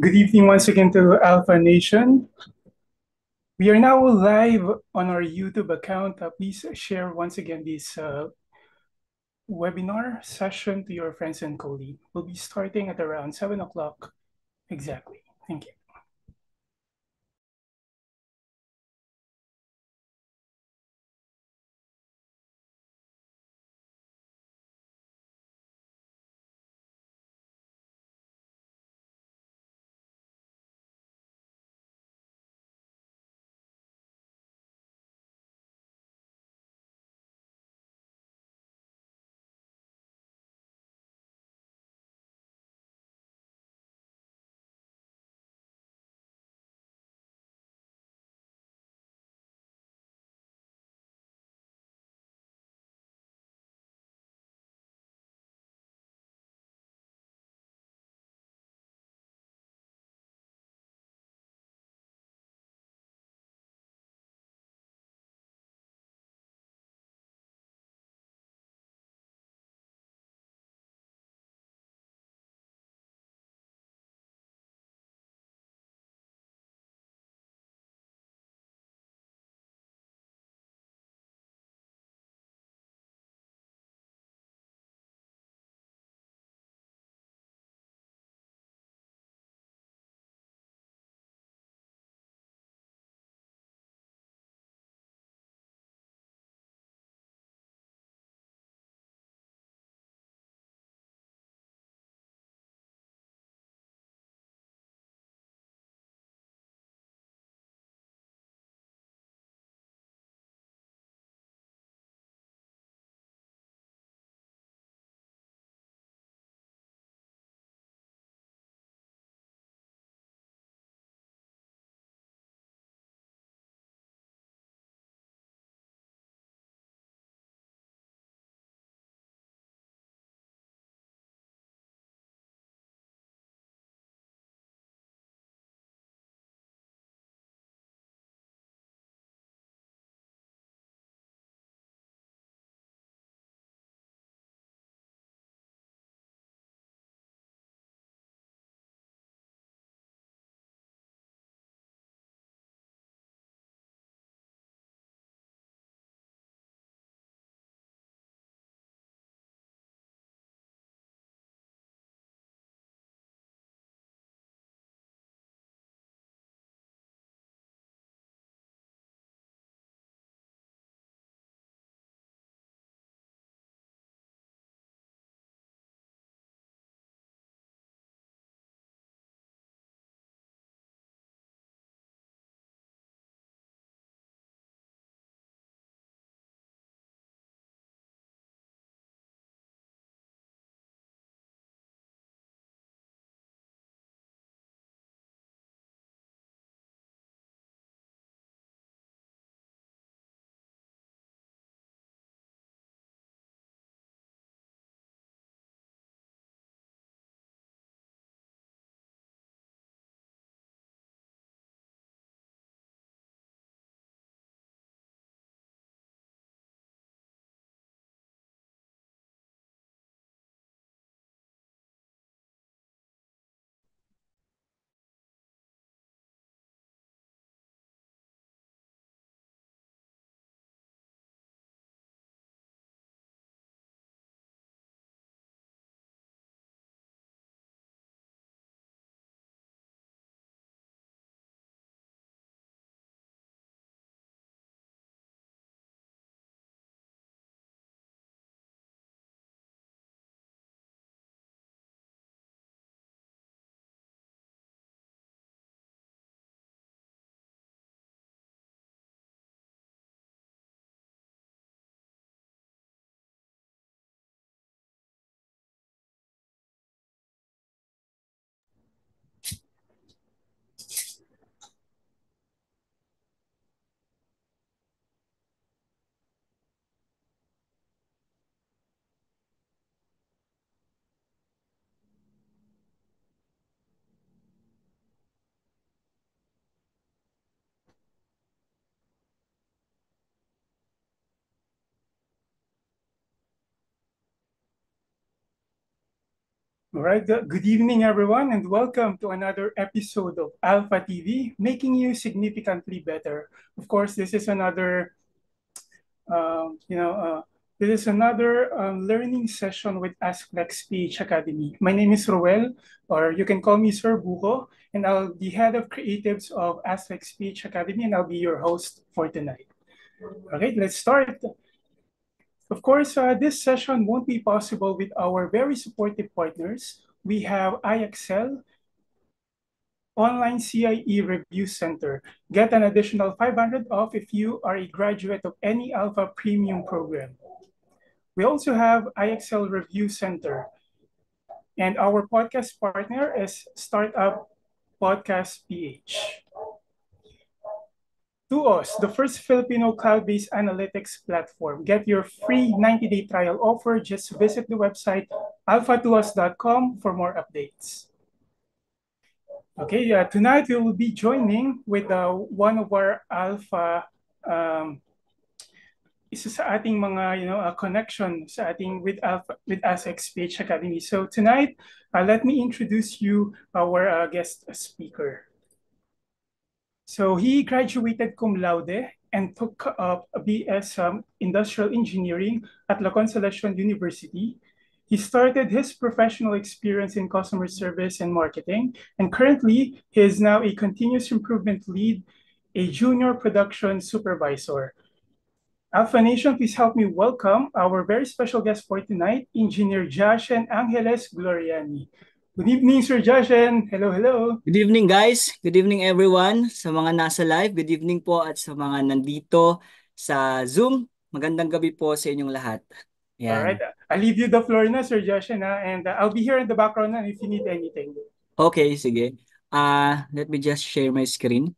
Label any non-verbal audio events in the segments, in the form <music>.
Good evening once again to Alpha Nation. We are now live on our YouTube account. Uh, please share once again this uh, webinar session to your friends and colleagues. We'll be starting at around 7 o'clock exactly. Thank you. All right, good evening, everyone, and welcome to another episode of Alpha TV, making you significantly better. Of course, this is another, uh, you know, uh, this is another um, learning session with Ask Speech PH Academy. My name is Roel, or you can call me Sir Buko, and I'll be head of creatives of Ask Speech PH Academy, and I'll be your host for tonight. Okay, let's start. Of course, uh, this session won't be possible with our very supportive partners. We have IXL, Online CIE Review Center. Get an additional 500 off if you are a graduate of any Alpha Premium program. We also have IXL Review Center. And our podcast partner is Startup Podcast PH. Duos, the first Filipino cloud-based analytics platform. Get your free 90-day trial offer. Just visit the website alphatuos.com for more updates. Okay, uh, tonight we will be joining with uh, one of our alpha um, isa sa ating mga you know a uh, connection sa ating with Alpha, with ASX PH Academy. So tonight, uh, let me introduce you our uh, guest speaker. So he graduated cum laude and took up a BS um, Industrial Engineering at La Consolacion University. He started his professional experience in customer service and marketing, and currently he is now a continuous improvement lead, a junior production supervisor. Alpha Nation, please help me welcome our very special guest for tonight, Engineer Jashen Angeles Gloriani. Good evening, Sir Josh, hello, hello. Good evening, guys. Good evening, everyone. Sa mga nasa live, good evening po at sa mga nandito sa Zoom. Magandang gabi po sa inyong lahat. Yan. All right. I'll leave you the floor na, Sir Josh, na, ah, and uh, I'll be here in the background na if you need anything. Okay, sige. Uh, let me just share my screen.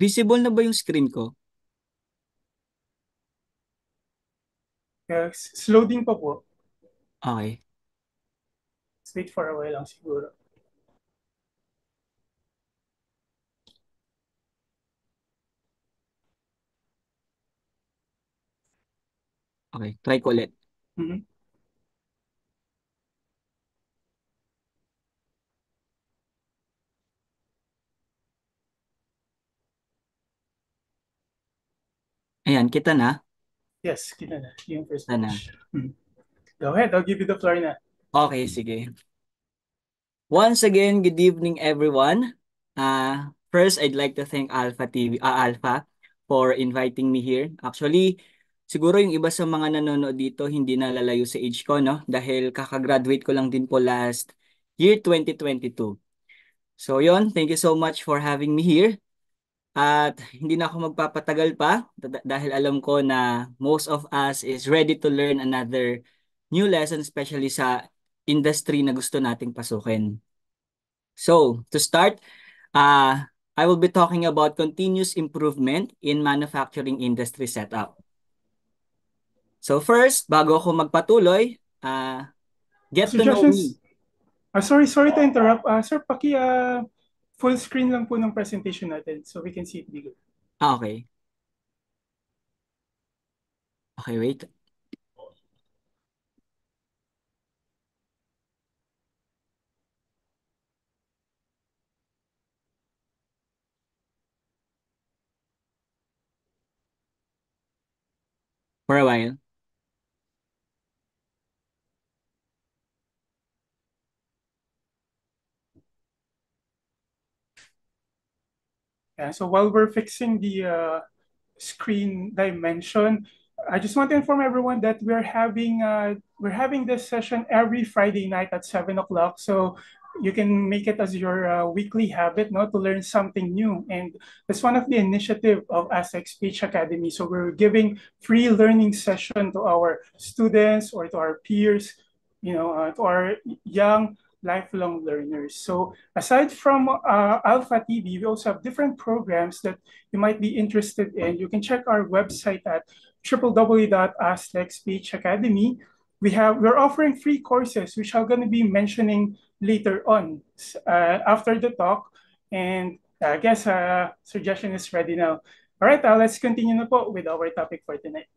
Visible na ba yung screen ko? Yes, it's loading pa po. Okay. Wait for a while lang siguro. Okay, try ko ulit. Mm-hmm. Ayan, kita na. Yes, kita na. Yung first kita page. Na. Hmm. Go ahead, I'll give you the floor na. Okay, sige. Once again, good evening everyone. Uh, first, I'd like to thank Alpha TV, uh, ah, Alpha for inviting me here. Actually, siguro yung iba sa mga nanonood dito hindi nalalayo sa age ko, no? Dahil kakagraduate ko lang din po last year 2022. So yon, thank you so much for having me here. At hindi na ako magpapatagal pa dahil alam ko na most of us is ready to learn another new lesson especially sa industry na gusto nating pasukin. So, to start, uh, I will be talking about continuous improvement in manufacturing industry setup. So first, bago ako magpatuloy, uh, get to know me. Uh, sorry, sorry to interrupt. Uh, sir, paki, uh, full screen lang po ng presentation natin so we can see it bigger. Ah, okay. Okay, wait. For a while. Yeah, so while we're fixing the uh, screen dimension, I just want to inform everyone that we're having uh, we're having this session every Friday night at seven o'clock. So you can make it as your uh, weekly habit, not to learn something new. And that's one of the initiative of ASEC Speech Academy. So we're giving free learning session to our students or to our peers, you know, uh, to our young lifelong learners. So aside from uh, Alpha TV, we also have different programs that you might be interested in. You can check our website at www.aslexphacademy. We have, we're offering free courses, which I'm going to be mentioning later on uh, after the talk. And I guess uh, suggestion is ready now. All right, uh, let's continue na po with our topic for tonight.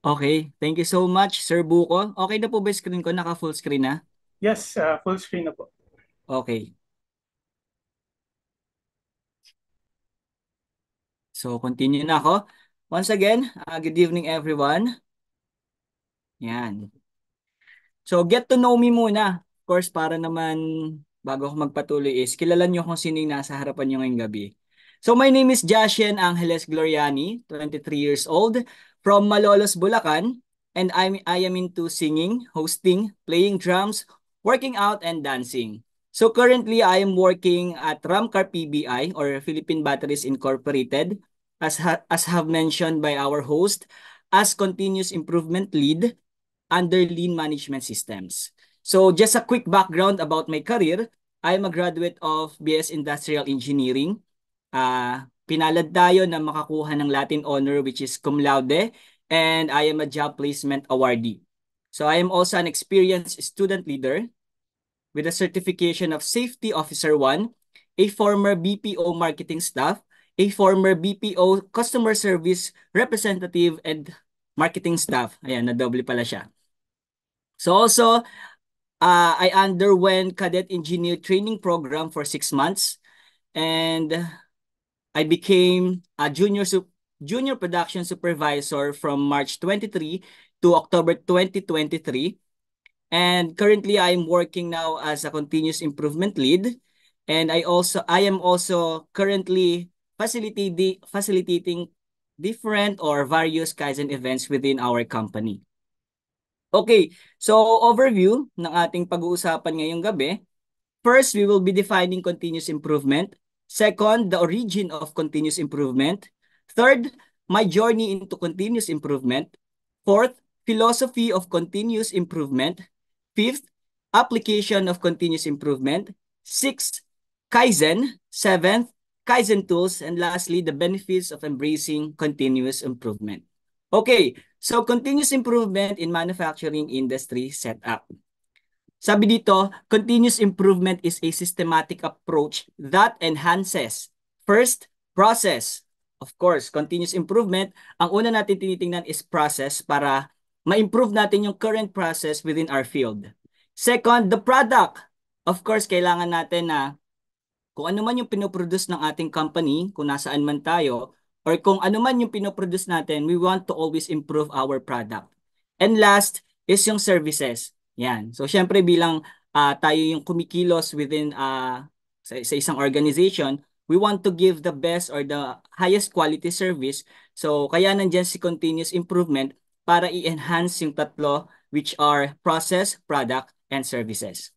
Okay, thank you so much, Sir Buko. Okay na po ba screen ko? Naka full screen na? Yes, uh, full screen na po. Okay. So, continue na ako. Once again, uh, good evening everyone. Yan. So, get to know me muna. Of course, para naman bago ako magpatuloy is, kilala nyo kung sino nasa harapan nyo ngayong gabi. So, my name is Jashen Angeles Gloriani, 23 years old, from Malolos, Bulacan. And I'm, I am into singing, hosting, playing drums, working out, and dancing. So currently, I am working at Ramcar PBI or Philippine Batteries Incorporated as, ha as have mentioned by our host as continuous improvement lead under lean management systems. So just a quick background about my career. I am a graduate of BS Industrial Engineering. Uh, pinalad tayo na makakuha ng Latin honor which is cum laude and I am a job placement awardee. So I am also an experienced student leader with a certification of Safety Officer 1, a former BPO marketing staff, a former BPO customer service representative and marketing staff. Ayan, na-double pala siya. So also, uh, I underwent cadet engineer training program for six months and I became a junior junior production supervisor from March 23 to October 2023. And currently I'm working now as a continuous improvement lead and I also I am also currently facilitating facilitating different or various Kaizen events within our company. Okay, so overview ng ating pag-uusapan ngayong gabi. First, we will be defining continuous improvement. Second, the origin of continuous improvement. Third, my journey into continuous improvement. Fourth, philosophy of continuous improvement. Fifth, application of continuous improvement. Sixth, Kaizen. Seventh, Kaizen tools. And lastly, the benefits of embracing continuous improvement. Okay, so continuous improvement in manufacturing industry setup. Sabi dito, continuous improvement is a systematic approach that enhances, first, process. Of course, continuous improvement, ang una natin tinitingnan is process para ma-improve natin yung current process within our field. Second, the product. Of course, kailangan natin na kung ano man yung pinoproduce ng ating company, kung nasaan man tayo, or kung ano man yung pinoproduce natin, we want to always improve our product. And last is yung services. Yan. So, syempre bilang uh, tayo yung kumikilos within uh, sa, sa isang organization, we want to give the best or the highest quality service. So, kaya nandyan si continuous improvement para i-enhance yung tatlo which are process, product, and services.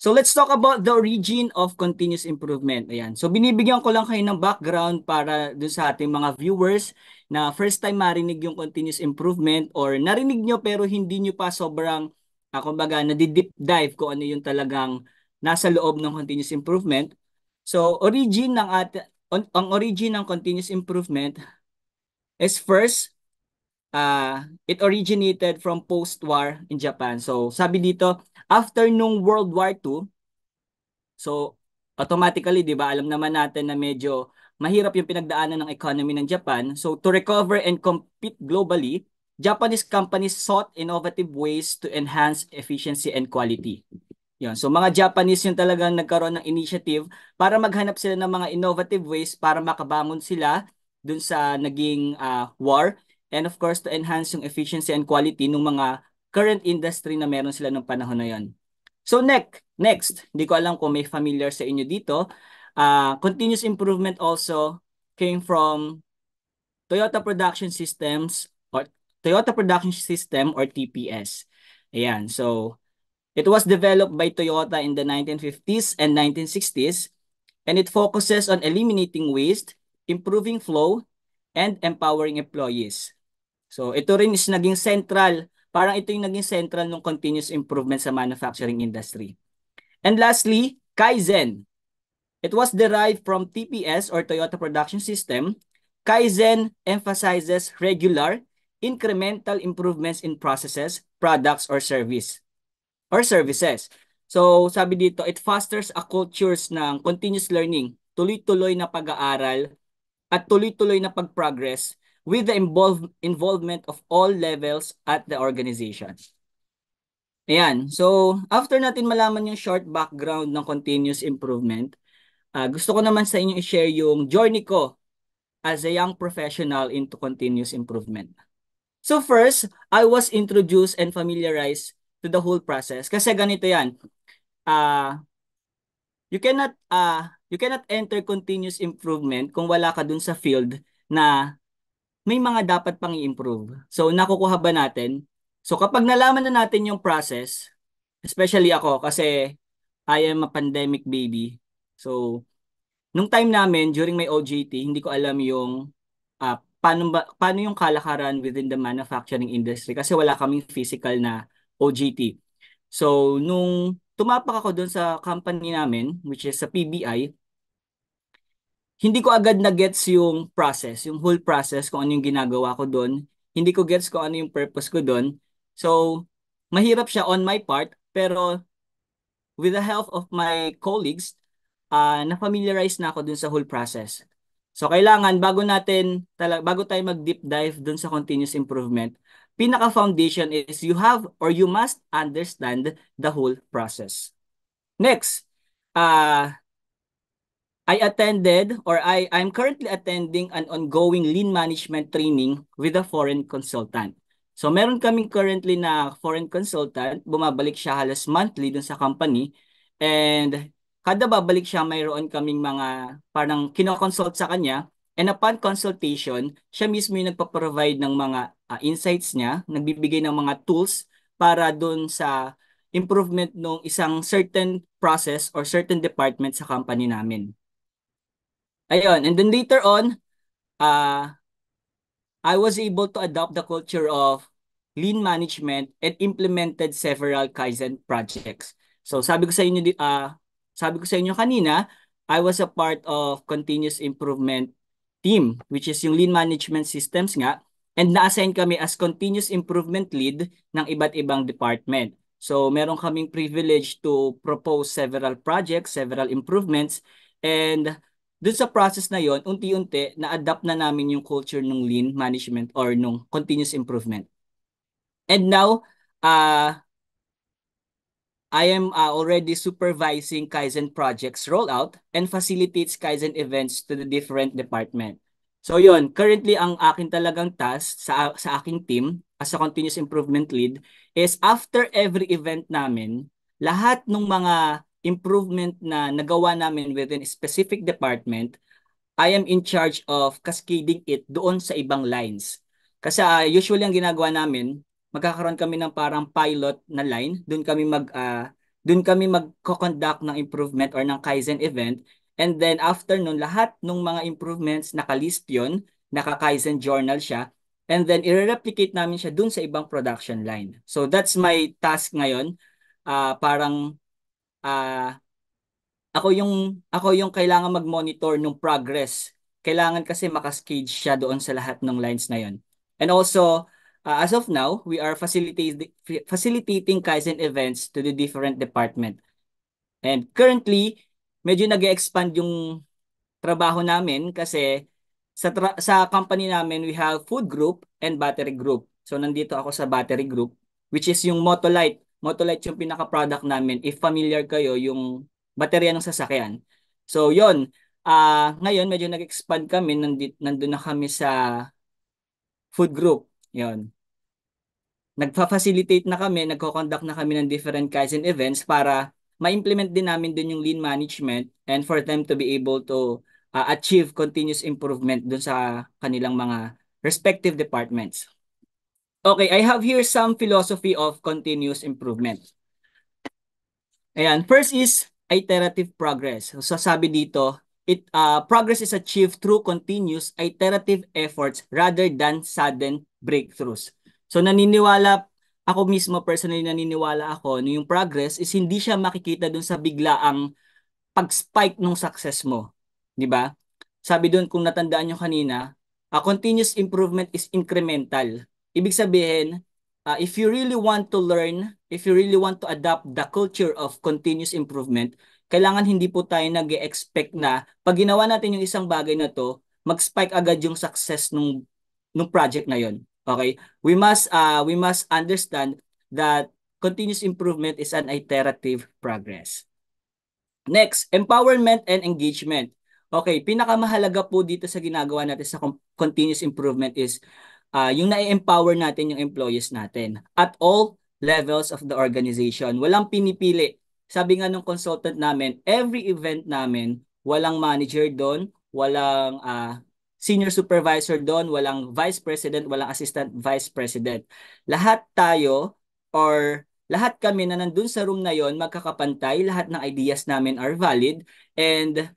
So let's talk about the origin of continuous improvement. Ayan. So binibigyan ko lang kayo ng background para dun sa ating mga viewers na first time marinig yung continuous improvement or narinig nyo pero hindi nyo pa sobrang, uh, kumbaga, nadi-deep dive kung ano yung talagang nasa loob ng continuous improvement. So origin ng at on, ang origin ng continuous improvement is first uh, it originated from post-war in Japan. So sabi dito, after nung World War II, so automatically, di ba, alam naman natin na medyo mahirap yung pinagdaanan ng economy ng Japan. So to recover and compete globally, Japanese companies sought innovative ways to enhance efficiency and quality. Yun. So mga Japanese yung talagang nagkaroon ng initiative para maghanap sila ng mga innovative ways para makabangon sila dun sa naging uh, war and of course to enhance yung efficiency and quality ng mga current industry na meron sila ng panahon na yon. So next, next, hindi ko alam kung may familiar sa inyo dito, uh, continuous improvement also came from Toyota Production Systems or Toyota Production System or TPS. Ayan, so it was developed by Toyota in the 1950s and 1960s and it focuses on eliminating waste, improving flow, and empowering employees. So ito rin is naging central, parang ito yung naging central ng continuous improvement sa manufacturing industry. And lastly, Kaizen. It was derived from TPS or Toyota Production System. Kaizen emphasizes regular, incremental improvements in processes, products, or service or services. So sabi dito, it fosters a cultures ng continuous learning, tuloy-tuloy na pag-aaral at tuloy-tuloy na pag-progress with the involve, involvement of all levels at the organization. Ayan. So, after natin malaman yung short background ng continuous improvement, uh, gusto ko naman sa inyo i-share yung journey ko as a young professional into continuous improvement. So first, I was introduced and familiarized to the whole process. Kasi ganito yan. Uh, you cannot uh, you cannot enter continuous improvement kung wala ka dun sa field na may mga dapat pang i-improve. So nakukuha ba natin? So kapag nalaman na natin yung process, especially ako kasi I am a pandemic baby. So nung time namin during my OJT, hindi ko alam yung uh, paano ba, paano yung kalakaran within the manufacturing industry kasi wala kaming physical na OJT. So nung tumapak ako doon sa company namin which is sa PBI, hindi ko agad na gets yung process, yung whole process kung ano yung ginagawa ko doon. Hindi ko gets kung ano yung purpose ko doon. So, mahirap siya on my part, pero with the help of my colleagues, uh, na-familiarize na ako dun sa whole process. So, kailangan bago natin, tala, bago tayo mag-deep dive dun sa continuous improvement, pinaka-foundation is you have or you must understand the whole process. Next, uh, I attended or I, I'm currently attending an ongoing lean management training with a foreign consultant. So meron kaming currently na foreign consultant, bumabalik siya halos monthly dun sa company and kada babalik siya mayroon kaming mga parang kinoconsult sa kanya and upon consultation, siya mismo yung nagpa-provide ng mga uh, insights niya, nagbibigay ng mga tools para dun sa improvement ng isang certain process or certain department sa company namin. Ayun, and then later on, uh, I was able to adopt the culture of lean management and implemented several Kaizen projects. So sabi ko sa inyo, uh, sabi ko sa inyo kanina, I was a part of continuous improvement team, which is yung lean management systems nga. And na-assign kami as continuous improvement lead ng iba't ibang department. So meron kaming privilege to propose several projects, several improvements, and doon sa process na yon, unti-unti na-adapt na namin yung culture ng lean management or ng continuous improvement. And now, uh, I am uh, already supervising Kaizen projects rollout and facilitates Kaizen events to the different department. So yon, currently ang akin talagang task sa, sa aking team as a continuous improvement lead is after every event namin, lahat ng mga improvement na nagawa namin within a specific department, I am in charge of cascading it doon sa ibang lines. Kasi uh, usually ang ginagawa namin, magkakaroon kami ng parang pilot na line, doon kami mag uh, doon kami magko-conduct ng improvement or ng Kaizen event and then after nun lahat ng mga improvements nakalist 'yon, naka-Kaizen journal siya and then i-replicate namin siya doon sa ibang production line. So that's my task ngayon. Uh, parang uh, ako yung ako yung kailangan mag-monitor ng progress. Kailangan kasi makaskage siya doon sa lahat ng lines na yon. And also, uh, as of now, we are facilitating facilitating Kaizen events to the different department. And currently, medyo nag-expand yung trabaho namin kasi sa tra- sa company namin we have food group and battery group. So nandito ako sa battery group which is yung Motolite Motolite yung pinaka-product namin. If familiar kayo yung baterya ng sasakyan. So, yon Uh, ah, ngayon, medyo nag-expand kami. Nandit, nandun na kami sa food group. yon Nagpa-facilitate na kami, nagko-conduct na kami ng different kinds and events para ma-implement din namin din yung lean management and for them to be able to uh, achieve continuous improvement dun sa kanilang mga respective departments. Okay, I have here some philosophy of continuous improvement. Ayan, first is iterative progress. So sabi dito, it uh, progress is achieved through continuous iterative efforts rather than sudden breakthroughs. So naniniwala ako mismo personally naniniwala ako na yung progress is hindi siya makikita dun sa biglaang pag-spike ng success mo, 'di ba? Sabi doon kung natandaan niyo kanina, a continuous improvement is incremental. Ibig sabihin, uh, if you really want to learn, if you really want to adopt the culture of continuous improvement, kailangan hindi po tayo nag expect na pag ginawa natin yung isang bagay na to, mag-spike agad yung success nung, nung project na yon. Okay? We must, uh, we must understand that continuous improvement is an iterative progress. Next, empowerment and engagement. Okay, pinakamahalaga po dito sa ginagawa natin sa continuous improvement is uh, yung na-empower natin yung employees natin at all levels of the organization. Walang pinipili. Sabi nga nung consultant namin, every event namin, walang manager doon, walang uh, senior supervisor doon, walang vice president, walang assistant vice president. Lahat tayo or lahat kami na nandun sa room na yon magkakapantay, lahat ng ideas namin are valid and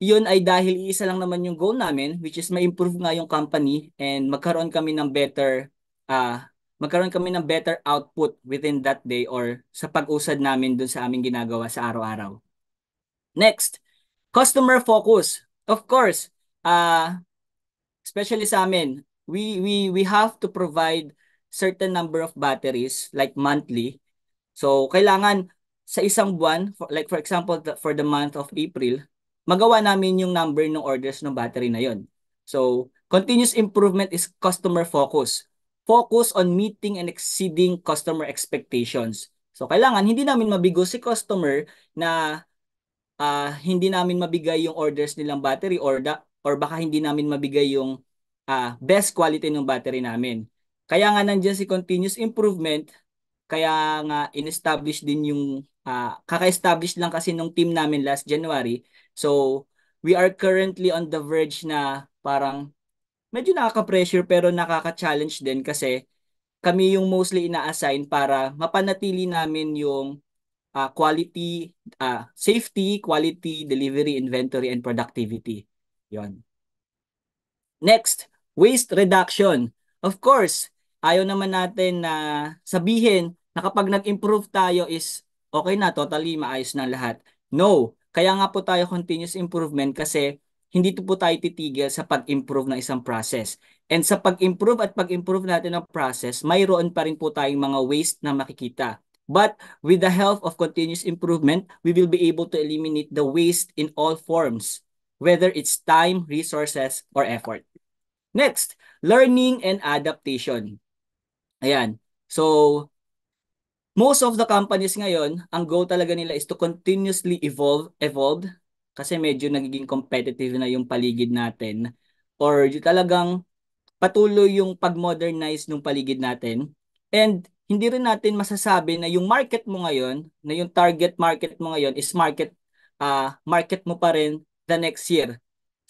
yun ay dahil iisa lang naman yung goal namin, which is ma-improve nga yung company and magkaroon kami ng better uh, magkaroon kami ng better output within that day or sa pag-usad namin dun sa aming ginagawa sa araw-araw. Next, customer focus. Of course, uh, especially sa amin, we, we, we have to provide certain number of batteries like monthly. So, kailangan sa isang buwan, for, like for example, the, for the month of April, magawa namin yung number ng orders ng battery na yon. So, continuous improvement is customer focus. Focus on meeting and exceeding customer expectations. So, kailangan hindi namin mabigo si customer na uh, hindi namin mabigay yung orders nilang battery or da, or baka hindi namin mabigay yung uh, best quality ng battery namin. Kaya nga nandiyan si continuous improvement, kaya nga inestablish din yung uh, kaka-establish lang kasi nung team namin last January So, we are currently on the verge na parang medyo nakaka-pressure pero nakaka-challenge din kasi kami yung mostly ina-assign para mapanatili namin yung uh, quality, uh, safety, quality, delivery, inventory, and productivity. Yon. Next, waste reduction. Of course, ayaw naman natin na sabihin na kapag nag-improve tayo is okay na, totally maayos na lahat. No, kaya nga po tayo continuous improvement kasi hindi po tayo titigil sa pag-improve ng isang process. And sa pag-improve at pag-improve natin ng process, mayroon pa rin po tayong mga waste na makikita. But with the help of continuous improvement, we will be able to eliminate the waste in all forms, whether it's time, resources, or effort. Next, learning and adaptation. Ayan. So, most of the companies ngayon, ang goal talaga nila is to continuously evolve, evolved kasi medyo nagiging competitive na yung paligid natin or talagang patuloy yung pag-modernize ng paligid natin. And hindi rin natin masasabi na yung market mo ngayon, na yung target market mo ngayon is market uh, market mo pa rin the next year.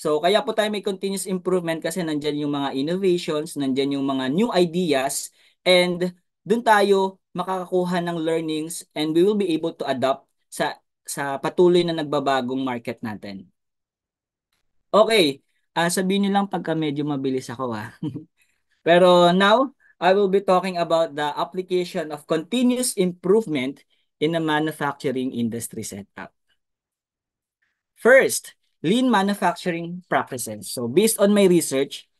So kaya po tayo may continuous improvement kasi nandyan yung mga innovations, nandyan yung mga new ideas and doon tayo makakakuha ng learnings and we will be able to adapt sa sa patuloy na nagbabagong market natin. Okay, uh, sabihin niyo lang pagka medyo mabilis ako ah. <laughs> Pero now, I will be talking about the application of continuous improvement in a manufacturing industry setup. First, lean manufacturing practices. So based on my research,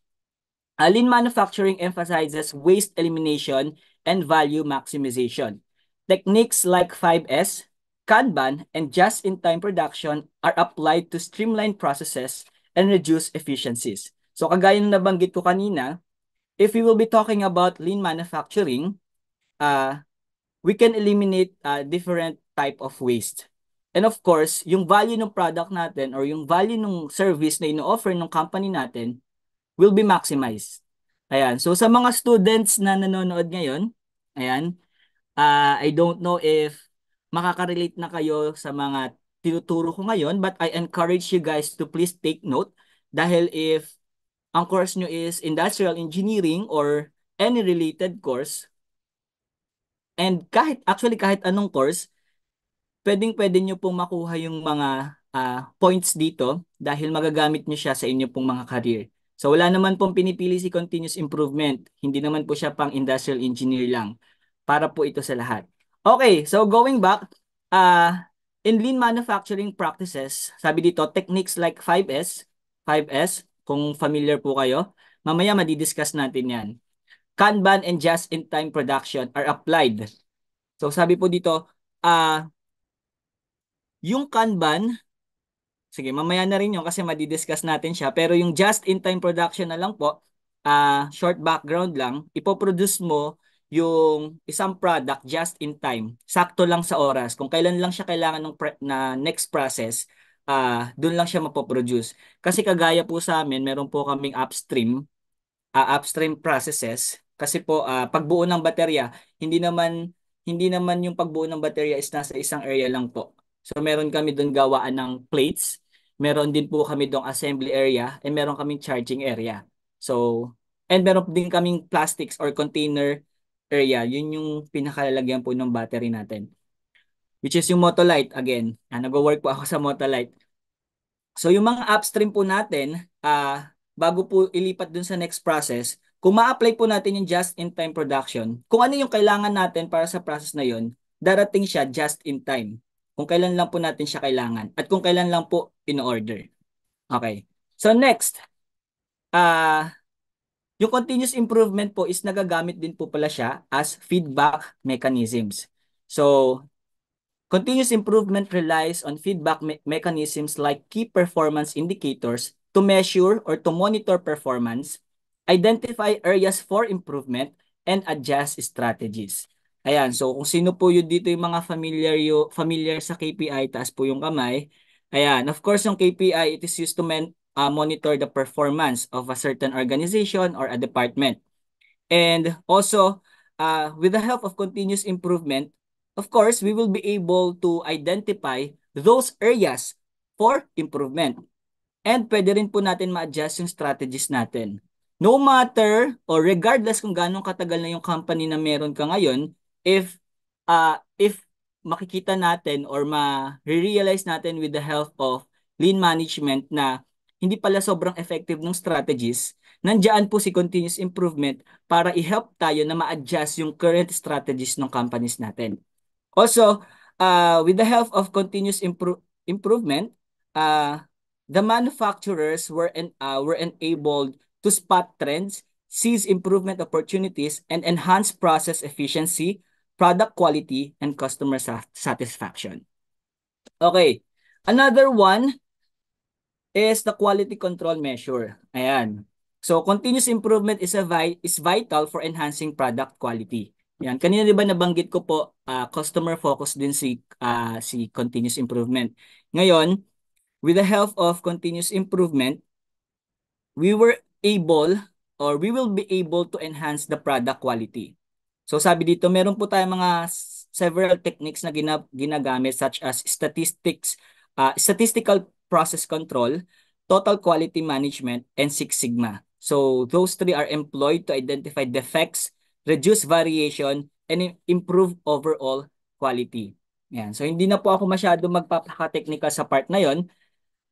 uh, lean manufacturing emphasizes waste elimination and value maximization. Techniques like 5S, Kanban, and just-in-time production are applied to streamline processes and reduce efficiencies. So kagaya ng nabanggit ko kanina, if we will be talking about lean manufacturing, uh, we can eliminate uh, different type of waste. And of course, yung value ng product natin or yung value ng service na ino-offer ng company natin will be maximized. Ayan. So sa mga students na nanonood ngayon, ayan, uh, I don't know if makaka-relate na kayo sa mga tinuturo ko ngayon but I encourage you guys to please take note dahil if ang course nyo is industrial engineering or any related course and kahit actually kahit anong course pwedeng pwede nyo pong makuha yung mga uh, points dito dahil magagamit nyo siya sa inyo pong mga career. So wala naman pong pinipili si continuous improvement. Hindi naman po siya pang industrial engineer lang. Para po ito sa lahat. Okay, so going back, uh, in lean manufacturing practices, sabi dito, techniques like 5S, 5S, kung familiar po kayo, mamaya madidiscuss natin yan. Kanban and just-in-time production are applied. So sabi po dito, uh, yung Kanban, sige, mamaya na rin 'yon kasi madidiscuss natin siya. Pero yung just-in-time production na lang po, uh, short background lang, ipoproduce mo yung isang product just in time. Sakto lang sa oras. Kung kailan lang siya kailangan ng na next process, uh, ah, doon lang siya mapoproduce. Kasi kagaya po sa amin, meron po kaming upstream, uh, upstream processes. Kasi po, uh, pagbuo ng baterya, hindi naman hindi naman yung pagbuo ng baterya is nasa isang area lang po. So meron kami doon gawaan ng plates, meron din po kami doong assembly area, and meron kaming charging area. So, and meron din kaming plastics or container area. Yun yung pinakalalagyan po ng battery natin. Which is yung Motolite again. na ah, nag-work po ako sa Motolite. So yung mga upstream po natin, uh, bago po ilipat dun sa next process, kung ma-apply po natin yung just-in-time production, kung ano yung kailangan natin para sa process na yun, darating siya just in time. Kung kailan lang po natin siya kailangan at kung kailan lang po in-order. Okay. So next, uh, yung continuous improvement po is nagagamit din po pala siya as feedback mechanisms. So, continuous improvement relies on feedback me mechanisms like key performance indicators to measure or to monitor performance, identify areas for improvement, and adjust strategies. Ayan, so kung sino po yun dito yung mga familiar, yo, familiar sa KPI, taas po yung kamay. Ayan, of course yung KPI, it is used to men, uh, monitor the performance of a certain organization or a department. And also, uh, with the help of continuous improvement, of course, we will be able to identify those areas for improvement. And pwede rin po natin ma-adjust yung strategies natin. No matter or regardless kung gano'ng katagal na yung company na meron ka ngayon, if uh, if makikita natin or ma-realize natin with the help of lean management na hindi pala sobrang effective ng strategies, nandiyan po si continuous improvement para i-help tayo na ma-adjust yung current strategies ng companies natin. Also, uh, with the help of continuous impro- improvement, uh, the manufacturers were, en- uh, were enabled to spot trends, seize improvement opportunities, and enhance process efficiency product quality, and customer satisfaction. Okay, another one is the quality control measure. Ayan. So, continuous improvement is, a vi is vital for enhancing product quality. Yan. Kanina 'di ba nabanggit ko po uh, customer focus din si uh, si continuous improvement. Ngayon, with the help of continuous improvement, we were able or we will be able to enhance the product quality. So sabi dito, meron po tayong mga several techniques na gina, ginagamit such as statistics, uh, statistical process control, total quality management, and Six Sigma. So those three are employed to identify defects, reduce variation, and improve overall quality. Yan. So hindi na po ako masyado magpapaka-technical sa part na yon.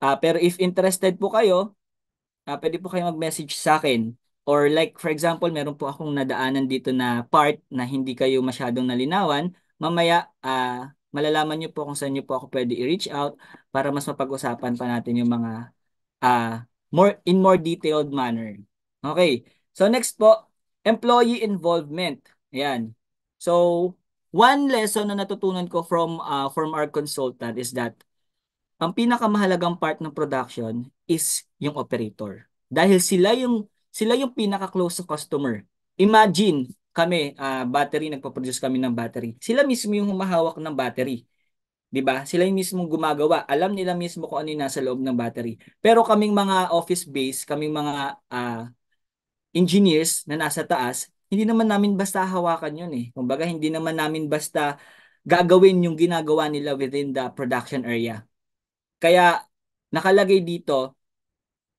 Uh, ah, pero if interested po kayo, uh, pwede po kayo mag-message sa akin. Or like for example, meron po akong nadaanan dito na part na hindi kayo masyadong nalinawan, mamaya uh, malalaman niyo po kung saan niyo po ako pwede i-reach out para mas mapag-usapan pa natin yung mga uh, more in more detailed manner. Okay. So next po, employee involvement. Ayan. So one lesson na natutunan ko from uh, from our consultant is that ang pinakamahalagang part ng production is yung operator. Dahil sila yung sila yung pinaka-close sa customer. Imagine kami, uh, battery, nagpo-produce kami ng battery. Sila mismo yung humahawak ng battery. 'di ba? Sila yung mismo gumagawa. Alam nila mismo kung ano yung nasa loob ng battery. Pero kaming mga office base, kaming mga uh, engineers na nasa taas, hindi naman namin basta hawakan 'yun eh. Kumbaga hindi naman namin basta gagawin yung ginagawa nila within the production area. Kaya nakalagay dito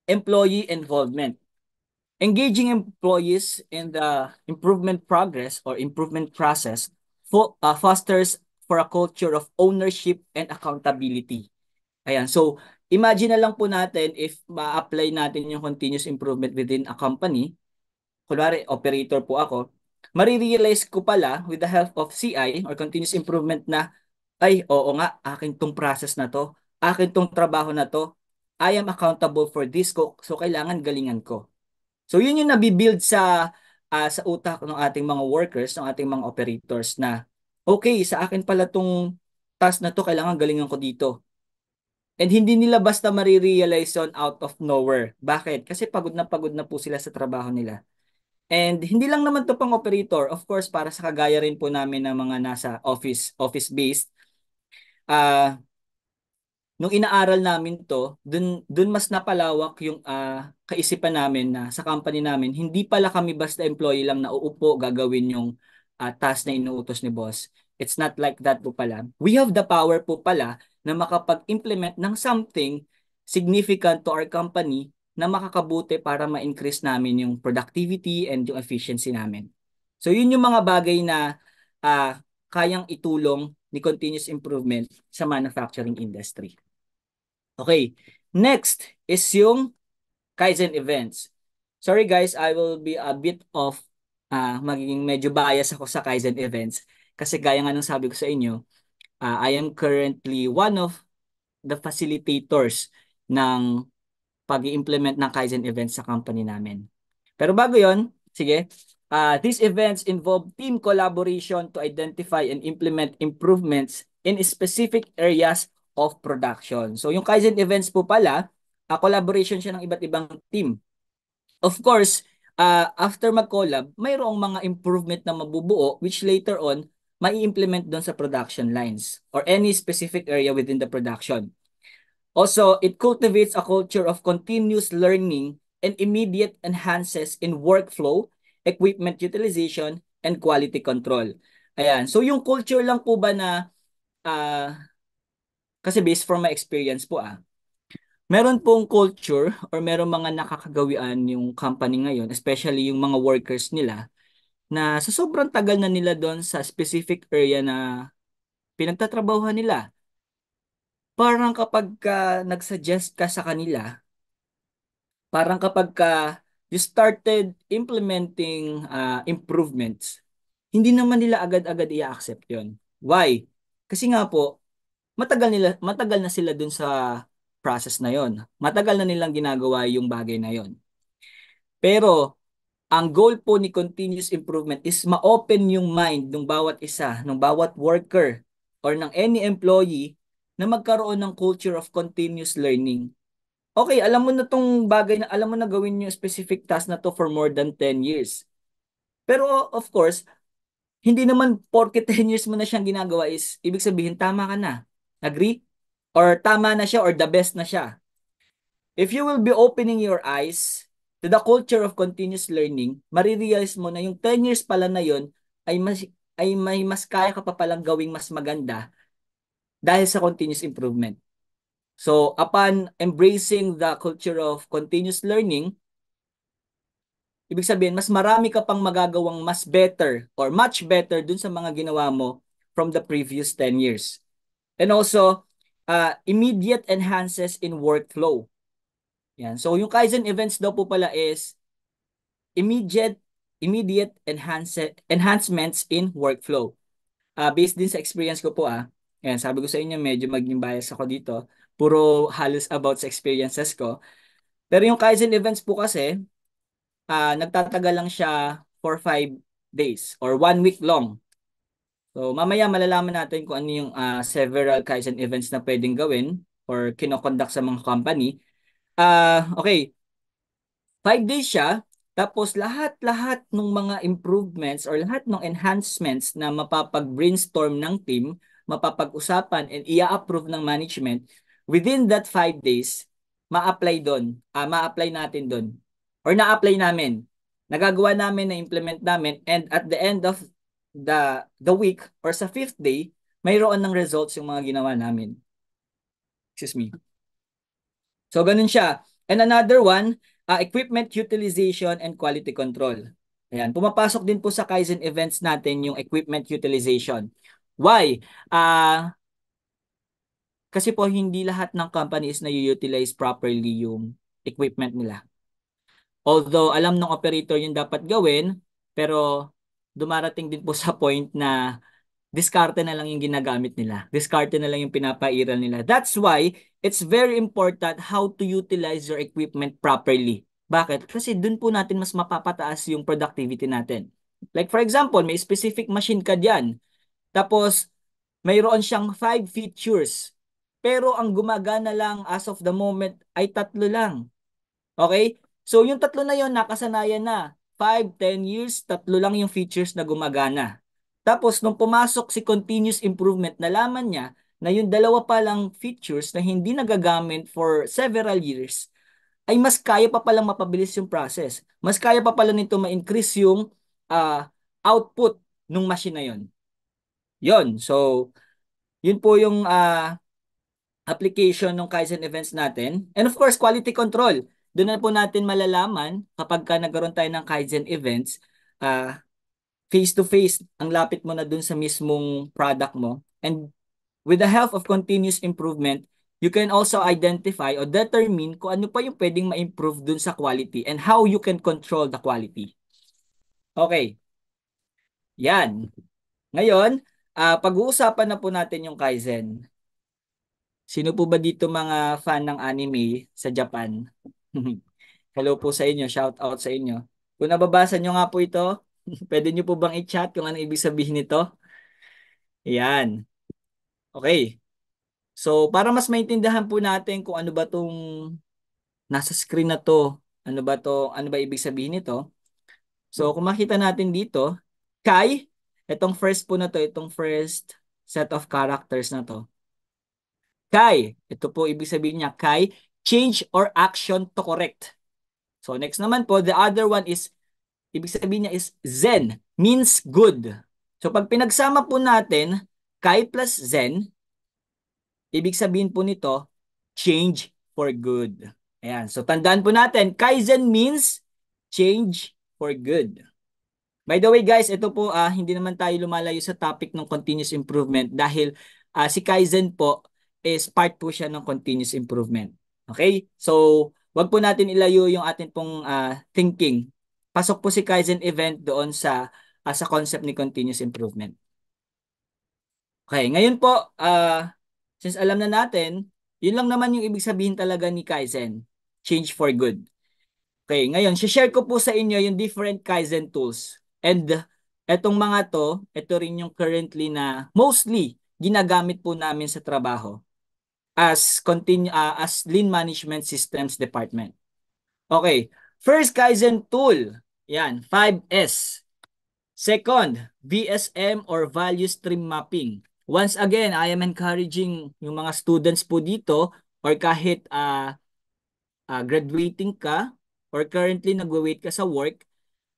employee involvement. Engaging employees in the improvement progress or improvement process fo uh, fosters for a culture of ownership and accountability. Ayan, so imagine na lang po natin if ma-apply natin yung continuous improvement within a company, kunwari operator po ako, marirealize ko pala with the help of CI or continuous improvement na, ay oo nga, akin tong process na to, akin tong trabaho na to, I am accountable for this, ko, so kailangan galingan ko. So yun yung nabibuild sa uh, sa utak ng ating mga workers, ng ating mga operators na okay, sa akin pala tong task na to, kailangan galingan ko dito. And hindi nila basta marirealize on out of nowhere. Bakit? Kasi pagod na pagod na po sila sa trabaho nila. And hindi lang naman to pang operator. Of course, para sa kagaya rin po namin ng mga nasa office, office-based. Uh, nung inaaral namin to, dun, dun mas napalawak yung uh, kaisipan namin na sa company namin, hindi pala kami basta employee lang na uupo gagawin yung uh, task na inuutos ni boss. It's not like that po pala. We have the power po pala na makapag-implement ng something significant to our company na makakabuti para ma-increase namin yung productivity and yung efficiency namin. So yun yung mga bagay na uh, kayang itulong ni continuous improvement sa manufacturing industry. Okay, next is yung Kaizen events. Sorry guys, I will be a bit off. Uh, ah, magiging medyo bias ako sa Kaizen events. Kasi gaya nga nung sabi ko sa inyo, uh, I am currently one of the facilitators ng pag implement ng Kaizen events sa company namin. Pero bago yon, sige, Uh, these events involve team collaboration to identify and implement improvements in specific areas of production. So yung Kaizen events po pala, uh, collaboration siya ng iba't ibang team. Of course, uh, after mag-collab, mayroong mga improvement na mabubuo which later on, mai-implement doon sa production lines or any specific area within the production. Also, it cultivates a culture of continuous learning and immediate enhances in workflow, equipment utilization, and quality control. Ayan. So yung culture lang po ba na uh, kasi based from my experience po ah, meron pong culture or meron mga nakakagawian yung company ngayon, especially yung mga workers nila, na sa sobrang tagal na nila doon sa specific area na pinagtatrabahuhan nila, parang kapag ka nagsuggest ka sa kanila, parang kapag ka you started implementing uh, improvements, hindi naman nila agad-agad i-accept yon. Why? Kasi nga po, matagal nila matagal na sila dun sa process na yon. Matagal na nilang ginagawa yung bagay na yon. Pero ang goal po ni continuous improvement is ma-open yung mind ng bawat isa, ng bawat worker or ng any employee na magkaroon ng culture of continuous learning. Okay, alam mo na tong bagay na alam mo na gawin yung specific task na to for more than 10 years. Pero of course, hindi naman porke 10 years mo na siyang ginagawa is ibig sabihin tama ka na. Agree? Or tama na siya or the best na siya. If you will be opening your eyes to the culture of continuous learning, marirealize mo na yung 10 years pala na yon ay mas, ay may mas kaya ka pa palang gawing mas maganda dahil sa continuous improvement. So, upon embracing the culture of continuous learning, ibig sabihin, mas marami ka pang magagawang mas better or much better dun sa mga ginawa mo from the previous 10 years. And also, uh, immediate enhances in workflow. Yan. So yung Kaizen events daw po pala is immediate immediate enhance, enhancements in workflow. Uh, based din sa experience ko po ah. Yan, sabi ko sa inyo medyo maging bias ako dito. Puro halos about sa experiences ko. Pero yung Kaizen events po kasi uh, nagtatagal lang siya for 5 days or 1 week long. So mamaya malalaman natin kung ano yung uh, several Kaizen events na pwedeng gawin or kinokonduct sa mga company. Uh, okay, 5 days siya. Tapos lahat-lahat ng mga improvements or lahat ng enhancements na mapapag-brainstorm ng team, mapapag-usapan and ia-approve ng management, within that 5 days, ma-apply doon, uh, ah, ma-apply natin doon or na-apply namin. Nagagawa namin, na-implement namin and at the end of the the week or sa fifth day, mayroon ng results yung mga ginawa namin. Excuse me. So ganun siya. And another one, uh, equipment utilization and quality control. Ayan, pumapasok din po sa Kaizen events natin yung equipment utilization. Why? Uh, kasi po hindi lahat ng companies na utilize properly yung equipment nila. Although alam ng operator yung dapat gawin, pero dumarating din po <laughs> sa point na diskarte na lang yung ginagamit nila. Diskarte na lang yung pinapairal nila. That's why it's very important how to utilize your equipment properly. Bakit? Kasi dun po natin mas mapapataas yung productivity natin. Like for example, may specific machine ka diyan. Tapos mayroon siyang five features. Pero ang gumagana lang as of the moment ay tatlo lang. Okay? So yung tatlo na yon nakasanayan na. 5, 10 years, tatlo lang yung features na gumagana. Tapos nung pumasok si continuous improvement, nalaman niya na yung dalawa pa lang features na hindi nagagamit for several years ay mas kaya pa palang mapabilis yung process. Mas kaya pa pala nito ma-increase yung uh, output ng machine na yon. Yon. So, yun po yung uh, application ng Kaizen events natin. And of course, quality control. Doon na po natin malalaman kapag ka nagkaroon tayo ng Kaizen events, face to face, ang lapit mo na doon sa mismong product mo. And with the help of continuous improvement, you can also identify or determine kung ano pa yung pwedeng ma-improve doon sa quality and how you can control the quality. Okay. Yan. Ngayon, uh, pag-uusapan na po natin yung Kaizen. Sino po ba dito mga fan ng anime sa Japan? <laughs> Hello po sa inyo, shout out sa inyo. Kung nababasa nyo nga po ito, <laughs> pwede nyo po bang i-chat kung ano ibig sabihin nito? Ayan. Okay. So, para mas maintindihan po natin kung ano ba tong nasa screen na to, ano ba to, ano ba ibig sabihin nito? So, kung makita natin dito, Kai, itong first po na to, itong first set of characters na to. Kai, ito po ibig sabihin niya, Kai, change or action to correct. So next naman po, the other one is, ibig sabihin niya is zen, means good. So pag pinagsama po natin, kai plus zen, ibig sabihin po nito, change for good. Ayan, so tandaan po natin, kaizen means change for good. By the way guys, ito po ah, hindi naman tayo lumalayo sa topic ng continuous improvement dahil ah, si Kaizen po is part po siya ng continuous improvement. Okay? So, wag po natin ilayo yung atin pong uh, thinking. Pasok po si Kaizen event doon sa uh, sa concept ni continuous improvement. Okay, ngayon po, uh, since alam na natin, yun lang naman yung ibig sabihin talaga ni Kaizen, change for good. Okay, ngayon, share ko po sa inyo yung different Kaizen tools. And etong mga to, ito rin yung currently na mostly ginagamit po namin sa trabaho as continue uh, as Lean Management Systems Department. Okay, first Kaizen tool, yan, 5S. Second, VSM or Value Stream Mapping. Once again, I am encouraging yung mga students po dito or kahit uh, uh, graduating ka or currently nagwa-wait ka sa work,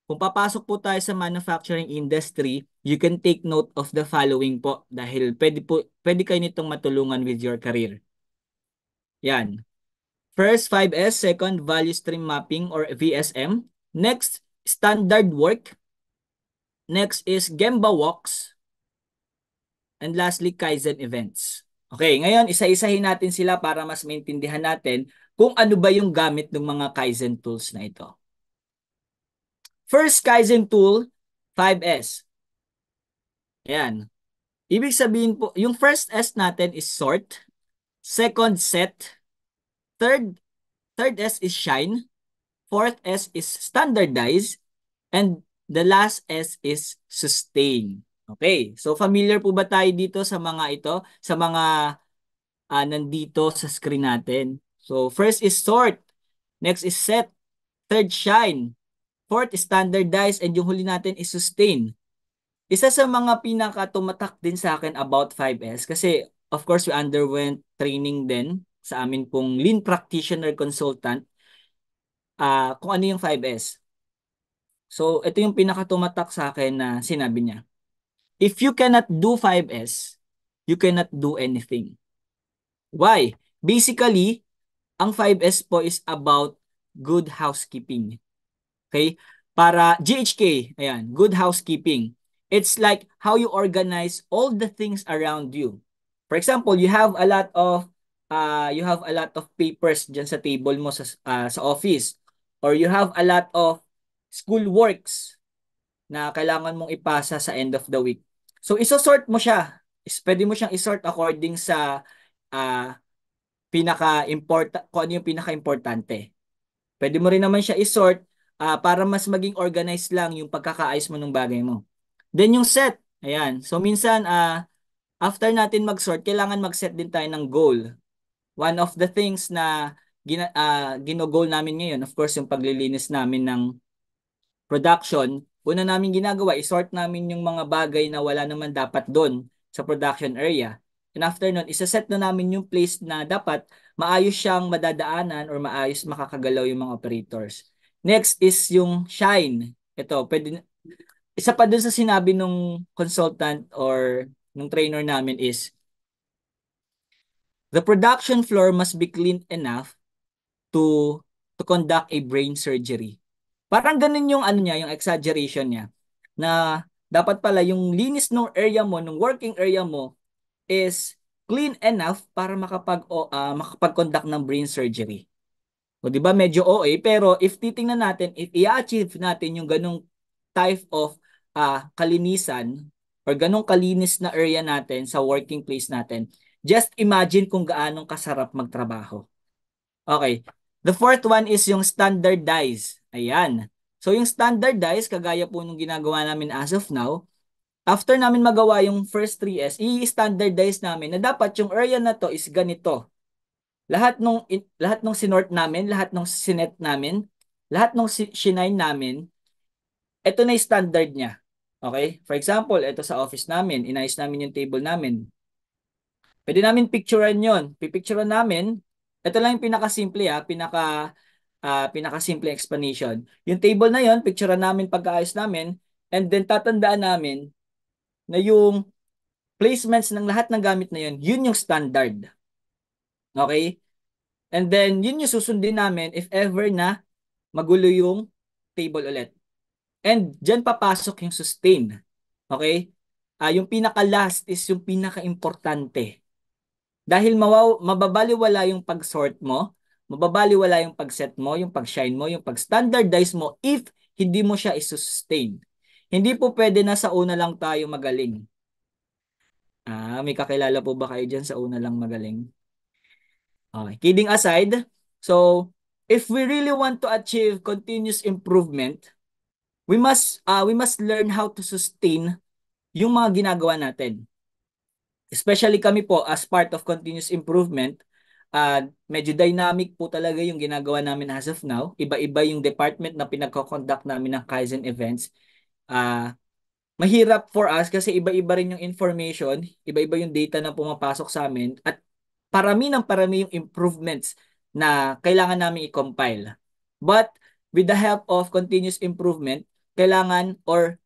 kung papasok po tayo sa manufacturing industry, you can take note of the following po dahil pwede, po, pwede kayo nitong matulungan with your career. Yan. First, 5S. Second, value stream mapping or VSM. Next, standard work. Next is Gemba walks. And lastly, Kaizen events. Okay, ngayon isa-isahin natin sila para mas maintindihan natin kung ano ba yung gamit ng mga Kaizen tools na ito. First Kaizen tool, 5S. Ayan. Ibig sabihin po, yung first S natin is sort. Second set. Third, third S is shine. Fourth S is standardize. And the last S is sustain. Okay, so familiar po ba tayo dito sa mga ito? Sa mga uh, nandito sa screen natin. So first is sort. Next is set. Third, shine. Fourth standardize. And yung huli natin is sustain. Isa sa mga pinaka tumatak din sa akin about 5S kasi of course we underwent training din sa amin pong lean practitioner consultant uh, kung ano yung 5S. So, ito yung pinakatumatak sa akin na sinabi niya. If you cannot do 5S, you cannot do anything. Why? Basically, ang 5S po is about good housekeeping. Okay? Para GHK, ayan, good housekeeping. It's like how you organize all the things around you. For example, you have a lot of uh, you have a lot of papers diyan sa table mo sa, uh, sa office or you have a lot of school works na kailangan mong ipasa sa end of the week. So isosort mo siya. Pwede mo siyang isort according sa uh, pinaka-important kung ano yung pinaka-importante. Pwede mo rin naman siya isort uh, para mas maging organized lang yung pagkakaayos mo ng bagay mo. Then yung set, ayan. So minsan uh, after natin mag-sort, kailangan mag-set din tayo ng goal. One of the things na gina, uh, ah, ginogol namin ngayon, of course, yung paglilinis namin ng production, una namin ginagawa, isort namin yung mga bagay na wala naman dapat doon sa production area. And after nun, isaset na namin yung place na dapat maayos siyang madadaanan or maayos makakagalaw yung mga operators. Next is yung shine. Ito, pwede, isa pa dun sa sinabi nung consultant or ng trainer namin is, the production floor must be clean enough to to conduct a brain surgery. Parang ganun yung ano niya, yung exaggeration niya na dapat pala yung linis ng area mo, ng working area mo is clean enough para makapag uh, makapag-conduct ng brain surgery. O di ba medyo OA pero if titingnan natin if i-achieve natin yung ganung type of uh, kalinisan or ganong kalinis na area natin sa working place natin, just imagine kung gaano kasarap magtrabaho. Okay. The fourth one is yung standardize. Ayan. So yung standardize, kagaya po nung ginagawa namin as of now, after namin magawa yung first 3S, i-standardize namin na dapat yung area na to is ganito. Lahat nung lahat nung sinort namin, lahat nung sinet namin, lahat nung sinine namin, ito na yung standard niya. Okay? For example, ito sa office namin, inayos namin yung table namin. Pwede namin picturean yon. Pipicturean namin. Ito lang yung pinakasimple ha, ah. pinaka, uh, pinakasimple explanation. Yung table na yon, picturean namin pagkaayos namin and then tatandaan namin na yung placements ng lahat ng gamit na yon, yun yung standard. Okay? And then, yun yung susundin namin if ever na magulo yung table ulit. And dyan papasok yung sustain. Okay? Uh, yung pinaka-last is yung pinaka-importante. Dahil mawaw, mababaliwala yung pag-sort mo, mababaliwala yung pag-set mo, yung pag-shine mo, yung pag-standardize mo if hindi mo siya isustain. Hindi po pwede na sa una lang tayo magaling. Ah, may kakilala po ba kayo dyan sa una lang magaling? Okay, kidding aside, so if we really want to achieve continuous improvement, we must uh, we must learn how to sustain yung mga ginagawa natin. Especially kami po as part of continuous improvement, uh, medyo dynamic po talaga yung ginagawa namin as of now. Iba-iba yung department na pinagko-conduct namin ng Kaizen events. Uh, mahirap for us kasi iba-iba rin yung information, iba-iba yung data na pumapasok sa amin at parami ng parami yung improvements na kailangan namin i-compile. But with the help of continuous improvement, kailangan or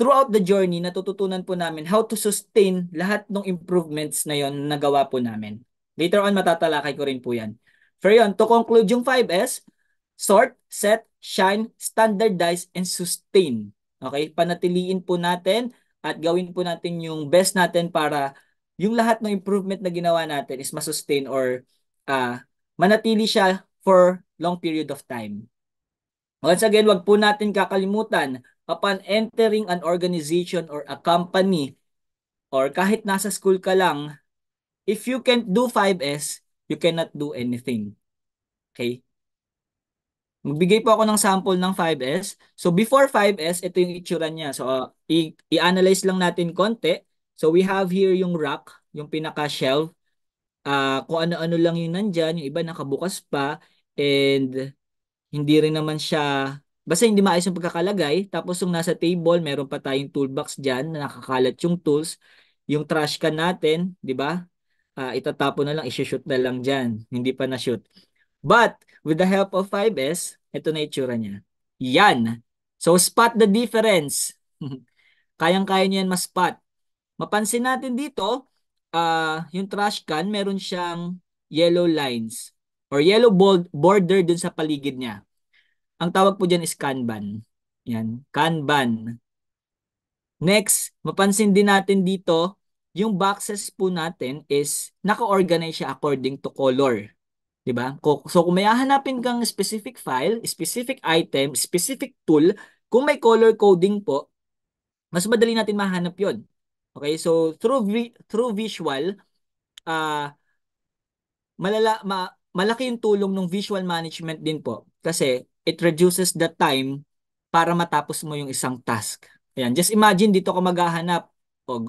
throughout the journey, natututunan po namin how to sustain lahat ng improvements na yon na nagawa po namin. Later on, matatalakay ko rin po yan. For yon, to conclude yung 5S, sort, set, shine, standardize, and sustain. Okay? Panatiliin po natin at gawin po natin yung best natin para yung lahat ng improvement na ginawa natin is masustain or uh, manatili siya for long period of time. Once again, wag po natin kakalimutan, upon entering an organization or a company, or kahit nasa school ka lang, if you can't do 5S, you cannot do anything. Okay? Magbigay po ako ng sample ng 5S. So before 5S, ito yung itsura niya. So uh, i-analyze lang natin konti. So we have here yung rack, yung pinaka-shelf. Uh, kung ano-ano lang yung nandyan, yung iba nakabukas pa. And hindi rin naman siya, basta hindi maayos yung pagkakalagay. Tapos yung nasa table, meron pa tayong toolbox diyan na nakakalat yung tools. Yung trash can natin, di ba? Uh, ah, itatapon na lang, i-shoot na lang diyan Hindi pa na-shoot. But, with the help of 5S, ito na itsura niya. Yan. So, spot the difference. <laughs> Kayang-kaya niyo yan ma-spot. Mapansin natin dito, uh, yung trash can, meron siyang yellow lines or yellow bold border dun sa paligid niya. Ang tawag po dyan is Kanban. Yan, Kanban. Next, mapansin din natin dito, yung boxes po natin is naka-organize siya according to color. 'Di ba? So kung may hahanapin kang specific file, specific item, specific tool, kung may color coding po, mas madali natin mahanap 'yon. Okay? So through vi through visual uh, malala ma malaki yung tulong ng visual management din po kasi it reduces the time para matapos mo yung isang task. Ayan, just imagine dito ka maghahanap.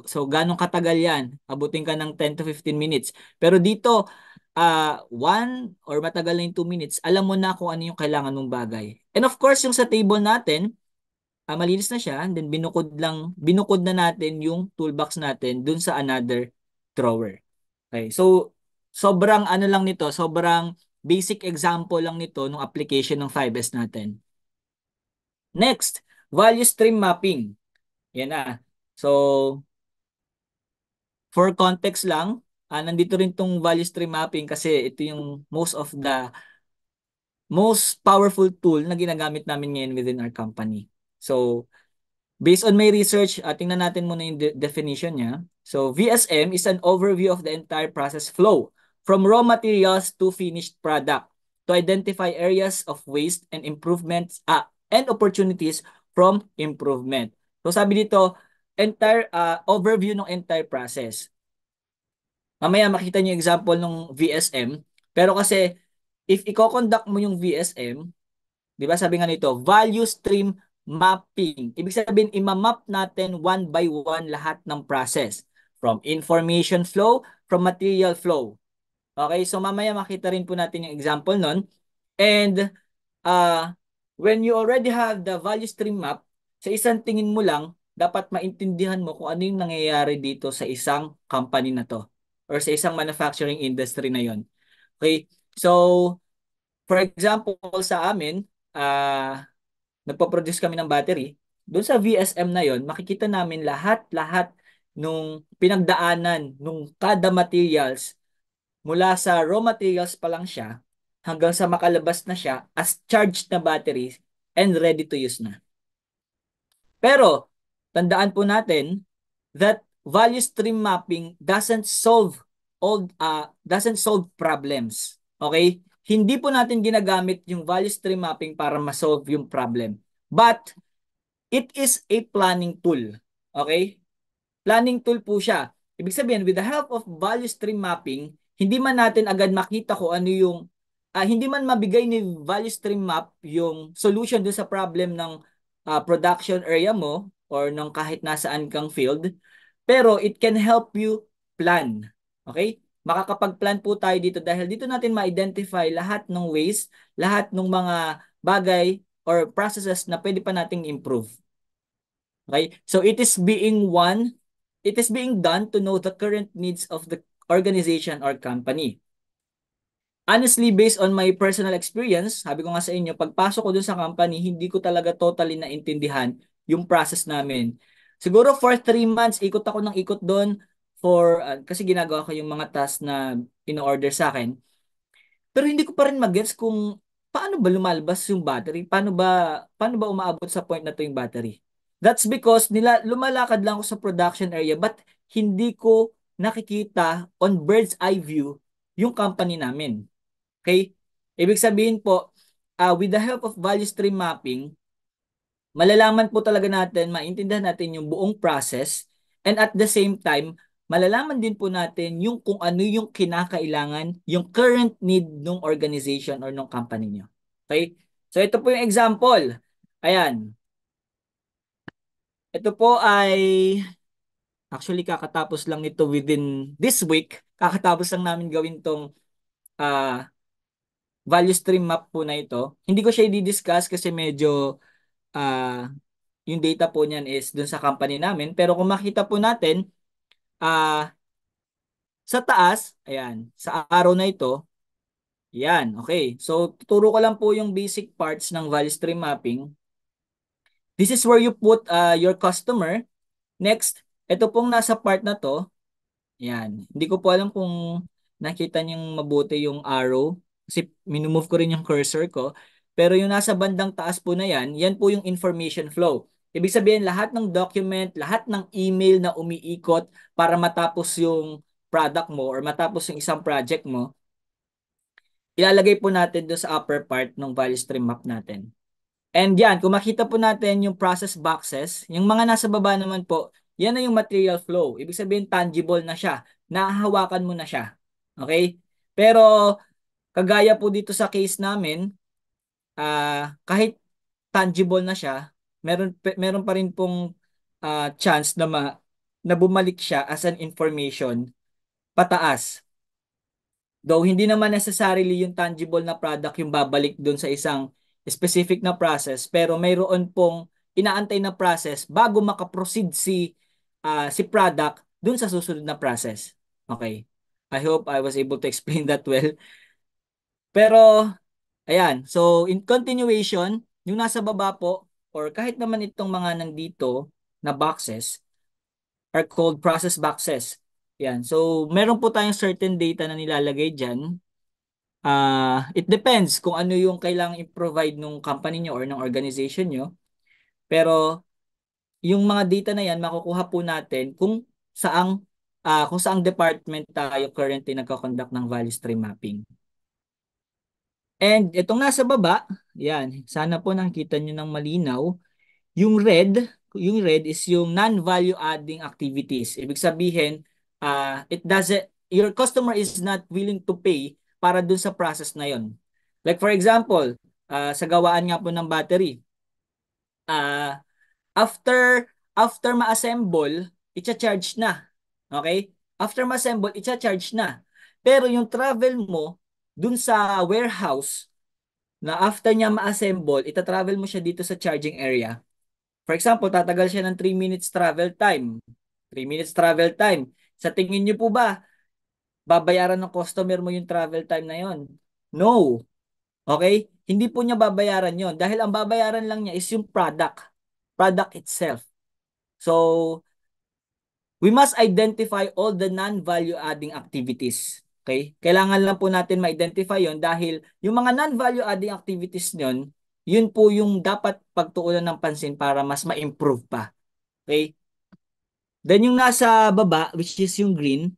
so, ganong katagal yan? Abutin ka ng 10 to 15 minutes. Pero dito, uh, one or matagal na yung two minutes, alam mo na kung ano yung kailangan mong bagay. And of course, yung sa table natin, uh, malinis na siya. then binukod lang, binukod na natin yung toolbox natin dun sa another drawer. Okay, so sobrang ano lang nito, sobrang Basic example lang nito ng application ng 5S natin. Next, value stream mapping. Yan na. So, for context lang, ah, nandito rin tong value stream mapping kasi ito yung most of the most powerful tool na ginagamit namin ngayon within our company. So, based on my research, uh, tingnan natin muna yung de definition niya. So, VSM is an overview of the entire process flow from raw materials to finished product to identify areas of waste and improvements uh, and opportunities from improvement. So sabi dito, entire uh, overview ng entire process. Mamaya makita niyo example ng VSM, pero kasi if i-conduct mo yung VSM, 'di ba sabi nga nito, value stream mapping. Ibig sabihin, imamap natin one by one lahat ng process. From information flow, from material flow. Okay, so mamaya makita rin po natin yung example nun. And uh, when you already have the value stream map, sa isang tingin mo lang, dapat maintindihan mo kung ano yung nangyayari dito sa isang company na to or sa isang manufacturing industry na yon. Okay? So, for example, sa amin, uh, nagpo-produce kami ng battery. Doon sa VSM na yon, makikita namin lahat-lahat nung pinagdaanan nung kada materials mula sa raw materials pa lang siya hanggang sa makalabas na siya as charged na batteries and ready to use na. Pero, tandaan po natin that value stream mapping doesn't solve all uh, doesn't solve problems. Okay? Hindi po natin ginagamit yung value stream mapping para ma-solve yung problem. But it is a planning tool. Okay? Planning tool po siya. Ibig sabihin, with the help of value stream mapping, hindi man natin agad makita ko ano yung uh, hindi man mabigay ni value stream map yung solution do sa problem ng uh, production area mo or ng kahit nasaan kang field pero it can help you plan okay makakapag-plan po tayo dito dahil dito natin ma-identify lahat ng ways lahat ng mga bagay or processes na pwede pa nating improve okay so it is being one it is being done to know the current needs of the organization or company. Honestly, based on my personal experience, sabi ko nga sa inyo, pagpasok ko dun sa company, hindi ko talaga totally naintindihan yung process namin. Siguro for 3 months, ikot ako ng ikot doon for, uh, kasi ginagawa ko yung mga tasks na in-order sa akin. Pero hindi ko pa rin mag-gets kung paano ba lumalabas yung battery? Paano ba, paano ba umaabot sa point na to yung battery? That's because nila, lumalakad lang ako sa production area but hindi ko nakikita on bird's eye view yung company namin. Okay? Ibig sabihin po, uh, with the help of value stream mapping, malalaman po talaga natin, maintindihan natin yung buong process and at the same time, malalaman din po natin yung kung ano yung kinakailangan, yung current need ng organization or ng company nyo. Okay? So ito po yung example. Ayan. Ito po ay Actually, kakatapos lang ito within this week. Kakatapos lang namin gawin tong uh, value stream map po na ito. Hindi ko siya i-discuss kasi medyo uh, yung data po niyan is dun sa company namin. Pero kung makita po natin, uh, sa taas, ayan, sa araw na ito, yan, okay. So, tuturo ko lang po yung basic parts ng value stream mapping. This is where you put uh, your customer. Next, ito pong nasa part na to, yan. Hindi ko po alam kung nakita niyong mabuti yung arrow kasi minumove ko rin yung cursor ko. Pero yung nasa bandang taas po na yan, yan po yung information flow. Ibig sabihin, lahat ng document, lahat ng email na umiikot para matapos yung product mo or matapos yung isang project mo, ilalagay po natin doon sa upper part ng value stream map natin. And yan, kung makita po natin yung process boxes, yung mga nasa baba naman po, yan na yung material flow. Ibig sabihin tangible na siya. Nahahawakan mo na siya. Okay? Pero kagaya po dito sa case namin, uh, kahit tangible na siya, meron meron pa rin pong uh, chance na ma, na bumalik siya as an information pataas. Though hindi naman necessarily yung tangible na product yung babalik doon sa isang specific na process pero mayroon pong inaantay na process bago makaproceed si uh, si product dun sa susunod na process. Okay. I hope I was able to <laughs> explain that well. Pero, ayan. So, in continuation, yung nasa baba po, or kahit naman itong mga nandito na boxes, are called process boxes. Yan. So, meron po tayong certain data na nilalagay dyan. Uh, it depends kung ano yung kailangang i-provide nung company nyo or ng organization nyo. Pero, yung mga data na yan makukuha po natin kung saang uh, kung saang department tayo currently nagko-conduct ng value stream mapping. And itong nasa baba, yan, sana po nakita niyo ng malinaw, yung red, yung red is yung non-value adding activities. Ibig sabihin, uh, it doesn't, your customer is not willing to pay para dun sa process na yon. Like for example, uh, sa gawaan nga po ng battery, uh, After after ma-assemble, i-charge na. Okay? After ma-assemble, i-charge na. Pero yung travel mo dun sa warehouse na after niya ma-assemble, ita-travel mo siya dito sa charging area. For example, tatagal siya ng 3 minutes travel time. 3 minutes travel time. Sa tingin niyo po ba, babayaran ng customer mo yung travel time na yon? No. Okay? Hindi po niya babayaran yon dahil ang babayaran lang niya is yung product product itself. So, we must identify all the non-value adding activities. Okay? Kailangan lang po natin ma-identify yon dahil yung mga non-value adding activities nyon, yun po yung dapat pagtuunan ng pansin para mas ma-improve pa. Okay? Then yung nasa baba, which is yung green,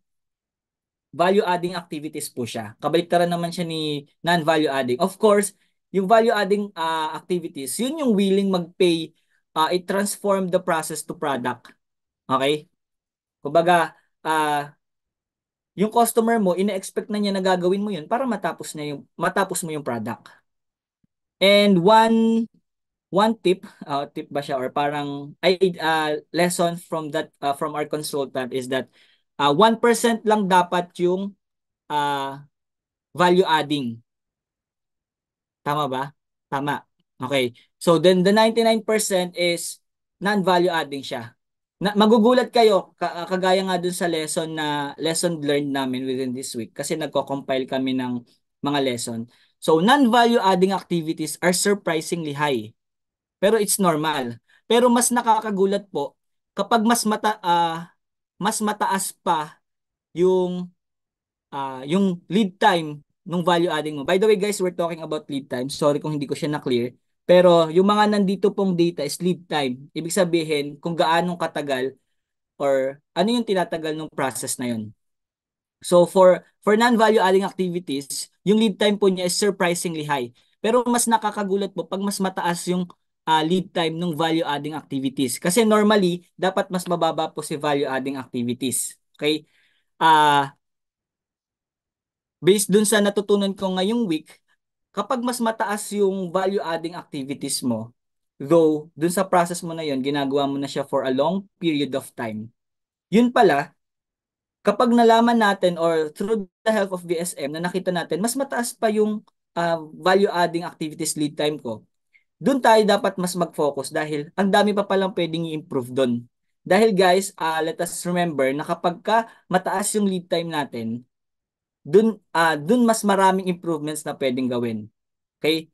value adding activities po siya. Kabaliktaran naman siya ni non-value adding. Of course, yung value adding uh, ah, activities, yun yung willing mag-pay uh, it transformed the process to product. Okay? Kumbaga, uh, yung customer mo, ina-expect na niya na gagawin mo yun para matapos, niya yung, matapos mo yung product. And one one tip, uh, tip ba siya or parang I uh, lesson from that uh, from our consultant is that uh, 1% lang dapat yung uh, value adding. Tama ba? Tama. Okay. So then the 99% is non-value adding siya. Na, magugulat kayo ka, kagaya nga dun sa lesson na lesson learned namin within this week kasi nagko-compile kami ng mga lesson. So non-value adding activities are surprisingly high. Pero it's normal. Pero mas nakakagulat po kapag mas mata uh, mas mataas pa yung uh, yung lead time ng value adding mo. By the way guys, we're talking about lead time. Sorry kung hindi ko siya na-clear. Pero yung mga nandito pong data is lead time. Ibig sabihin kung gaano katagal or ano yung tinatagal ng process na yun. So for for non-value adding activities, yung lead time po niya is surprisingly high. Pero mas nakakagulat po pag mas mataas yung uh, lead time ng value adding activities. Kasi normally, dapat mas mababa po si value adding activities. Okay? Uh, based dun sa natutunan ko ngayong week, kapag mas mataas yung value-adding activities mo, though dun sa process mo na yon ginagawa mo na siya for a long period of time. Yun pala, kapag nalaman natin or through the help of BSM na nakita natin, mas mataas pa yung uh, value-adding activities lead time ko. Doon tayo dapat mas mag-focus dahil ang dami pa palang pwedeng i-improve doon. Dahil guys, uh, let us remember na kapag ka mataas yung lead time natin, dun, uh, dun mas maraming improvements na pwedeng gawin. Okay?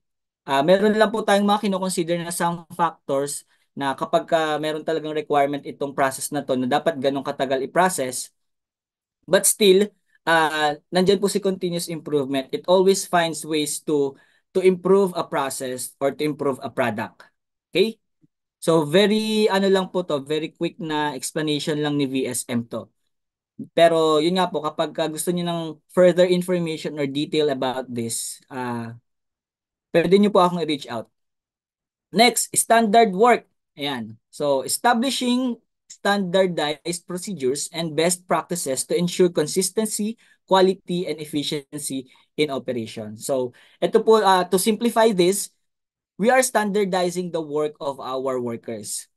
Uh, meron lang po tayong mga kinoconsider na some factors na kapag uh, meron talagang requirement itong process na to na dapat ganong katagal i-process, but still, uh, nandyan po si continuous improvement. It always finds ways to to improve a process or to improve a product. Okay? So very ano lang po to, very quick na explanation lang ni VSM to. Pero yun nga po, kapag uh, gusto niyo ng further information or detail about this, uh, pwede niyo po akong i-reach out. Next, standard work. Ayan. So, establishing standardized procedures and best practices to ensure consistency, quality, and efficiency in operation. So, ito po, uh, to simplify this, we are standardizing the work of our workers.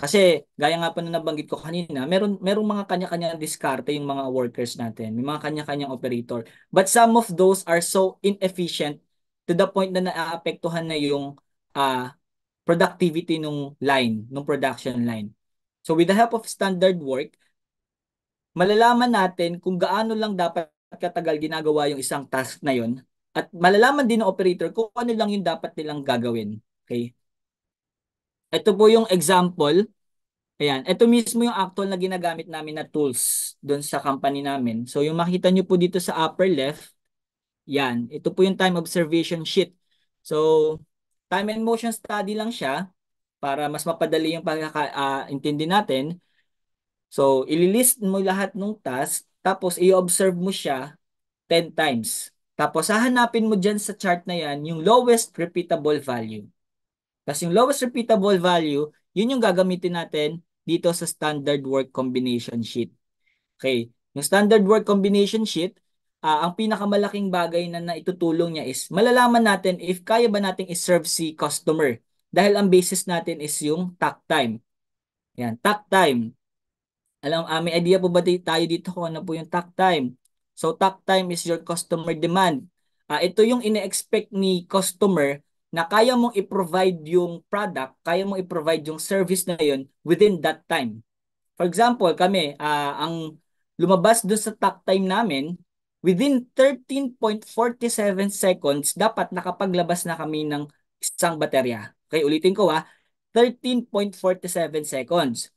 Kasi gaya nga pa na nabanggit ko kanina, meron merong mga kanya-kanya diskarte yung mga workers natin, may mga kanya-kanyang operator. But some of those are so inefficient to the point na naaapektuhan na yung uh, productivity nung line, nung production line. So with the help of standard work, malalaman natin kung gaano lang dapat katagal ginagawa yung isang task na yon at malalaman din ng operator kung ano lang yung dapat nilang gagawin. Okay? Ito po yung example. Ayan, ito mismo yung actual na ginagamit namin na tools doon sa company namin. So yung makita nyo po dito sa upper left, yan, ito po yung time observation sheet. So time and motion study lang siya para mas mapadali yung pagkakaintindi ah, uh, natin. So ililist mo lahat ng task tapos i-observe mo siya 10 times. Tapos hahanapin mo dyan sa chart na yan yung lowest repeatable value. Tapos yung lowest repeatable value, yun yung gagamitin natin dito sa standard work combination sheet. Okay, yung standard work combination sheet, uh, ang pinakamalaking bagay na naitutulong niya is malalaman natin if kaya ba nating i-serve si customer. Dahil ang basis natin is yung tag time. Yan, tag time. Alam, uh, may idea po ba tayo dito kung ano po yung tag time? So tag time is your customer demand. Uh, ito yung ine-expect ni customer na kaya mong i-provide yung product, kaya mong i-provide yung service na yon within that time. For example, kami, uh, ang lumabas doon sa talk time namin, within 13.47 seconds, dapat nakapaglabas na kami ng isang baterya. Okay, ulitin ko ha, 13.47 seconds.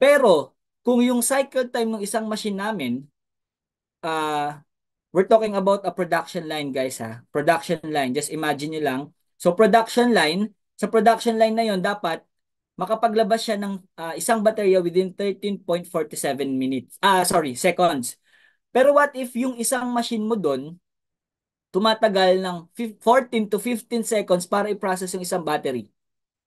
Pero, kung yung cycle time ng isang machine namin, uh, we're talking about a production line guys ha, production line, just imagine nyo lang, So production line, sa production line na yon dapat makapaglabas siya ng uh, isang baterya within 13.47 minutes. Ah, sorry, seconds. Pero what if yung isang machine mo doon tumatagal ng 14 to 15 seconds para i-process yung isang battery?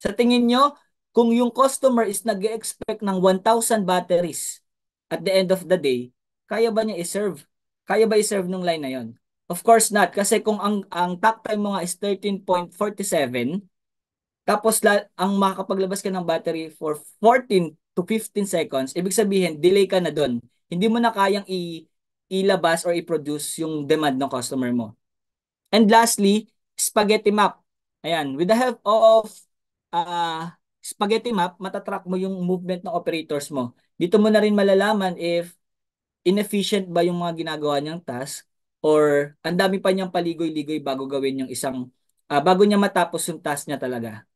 Sa tingin nyo, kung yung customer is nag expect ng 1,000 batteries at the end of the day, kaya ba niya i-serve? Kaya ba i-serve nung line na yon? Of course not kasi kung ang ang top time mo nga is 13.47 tapos la, ang makakapaglabas ka ng battery for 14 to 15 seconds, ibig sabihin delay ka na doon. Hindi mo na kayang i ilabas or i-produce yung demand ng customer mo. And lastly, spaghetti map. Ayan, with the help of uh, spaghetti map, matatrack mo yung movement ng operators mo. Dito mo na rin malalaman if inefficient ba yung mga ginagawa niyang task or ang dami pa niyang paligoy-ligoy bago gawin yung isang uh, bago niya matapos yung task niya talaga.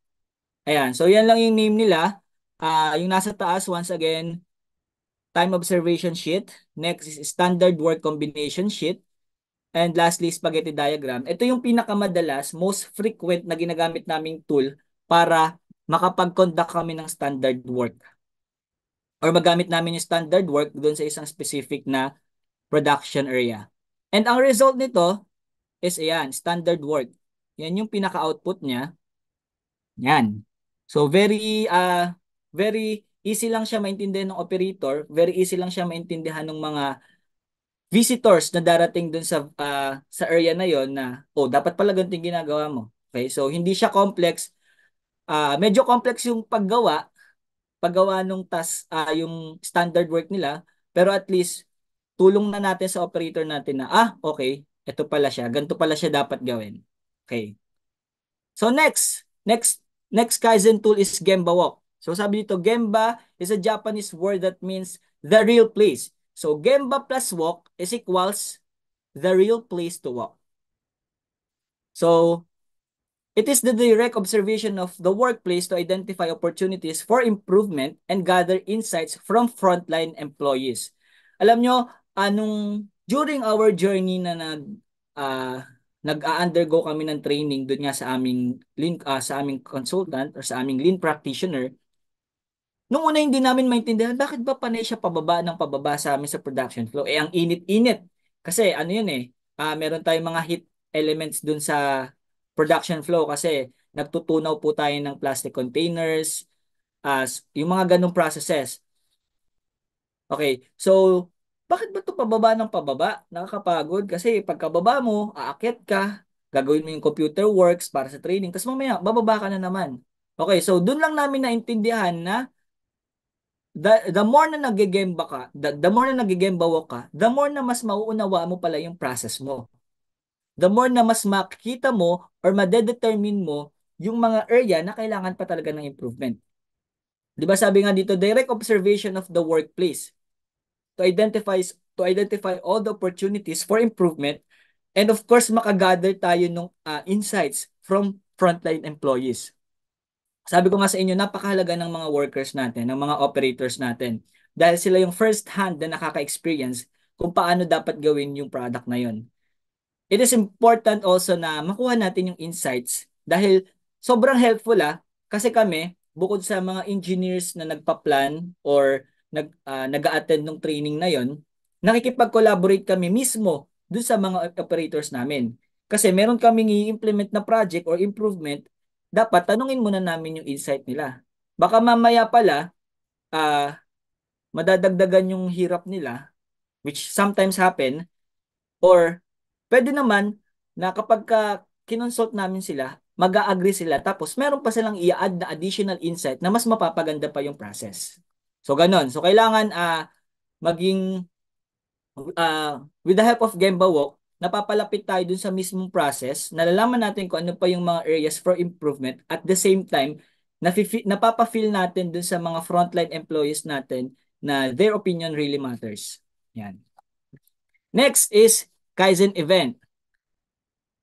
Ayan, so yan lang yung name nila. Uh, yung nasa taas once again time observation sheet, next is standard word combination sheet, and lastly spaghetti diagram. Ito yung pinakamadalas, most frequent na ginagamit naming tool para makapag-conduct kami ng standard work. Or magamit namin yung standard work doon sa isang specific na production area. And ang result nito is ayan, standard work. Yan yung pinaka-output niya. Yan. So very uh very easy lang siya maintindihan ng operator, very easy lang siya maintindihan ng mga visitors na darating dun sa uh, sa area na yon na oh dapat pala ganito ginagawa mo. Okay? So hindi siya complex. Uh, medyo complex yung paggawa paggawa nung task uh, yung standard work nila pero at least tulong na natin sa operator natin na, ah, okay, ito pala siya, ganito pala siya dapat gawin. Okay. So next, next, next Kaizen tool is Gemba Walk. So sabi dito, Gemba is a Japanese word that means the real place. So Gemba plus walk is equals the real place to walk. So it is the direct observation of the workplace to identify opportunities for improvement and gather insights from frontline employees. Alam nyo, anong during our journey na nag uh, ah, nag-undergo kami ng training doon nga sa aming lean uh, sa aming consultant or sa aming lean practitioner nung una hindi namin maintindihan bakit ba panay siya pababa ng pababa sa amin sa production flow eh ang init-init kasi ano yun eh uh, meron tayong mga heat elements doon sa production flow kasi nagtutunaw po tayo ng plastic containers as uh, yung mga ganong processes okay so bakit ba ito pababa ng pababa? Nakakapagod kasi pagkababa mo, aakit ka, gagawin mo yung computer works para sa training, tapos mamaya, bababa ka na naman. Okay, so doon lang namin naintindihan na the, the more na nagigemba ka, the, the more na nagigembawa ka, the more na mas mauunawa mo pala yung process mo. The more na mas makikita mo or madedetermine mo yung mga area na kailangan pa talaga ng improvement. 'Di ba sabi nga dito, direct observation of the workplace to identify to identify all the opportunities for improvement and of course makagather tayo ng uh, ah, insights from frontline employees. Sabi ko nga sa inyo, napakahalaga ng mga workers natin, ng mga operators natin. Dahil sila yung first hand na nakaka-experience kung paano dapat gawin yung product na yun. It is important also na makuha natin yung insights dahil sobrang helpful ah kasi kami bukod sa mga engineers na nagpa-plan or nag uh, ah, nag-attend ng training na 'yon, nakikipag-collaborate kami mismo doon sa mga operators namin. Kasi meron kaming i-implement na project or improvement, dapat tanungin muna namin yung insight nila. Baka mamaya pala, uh, madadagdagan yung hirap nila, which sometimes happen, or pwede naman na kapag ka kinonsult namin sila, mag-agree sila, tapos meron pa silang i-add na additional insight na mas mapapaganda pa yung process. So ganun. So kailangan uh, maging uh, with the help of Gemba Walk, napapalapit tayo dun sa mismong process, nalalaman natin kung ano pa yung mga areas for improvement at the same time, napapa-feel natin dun sa mga frontline employees natin na their opinion really matters. Yan. Next is Kaizen event.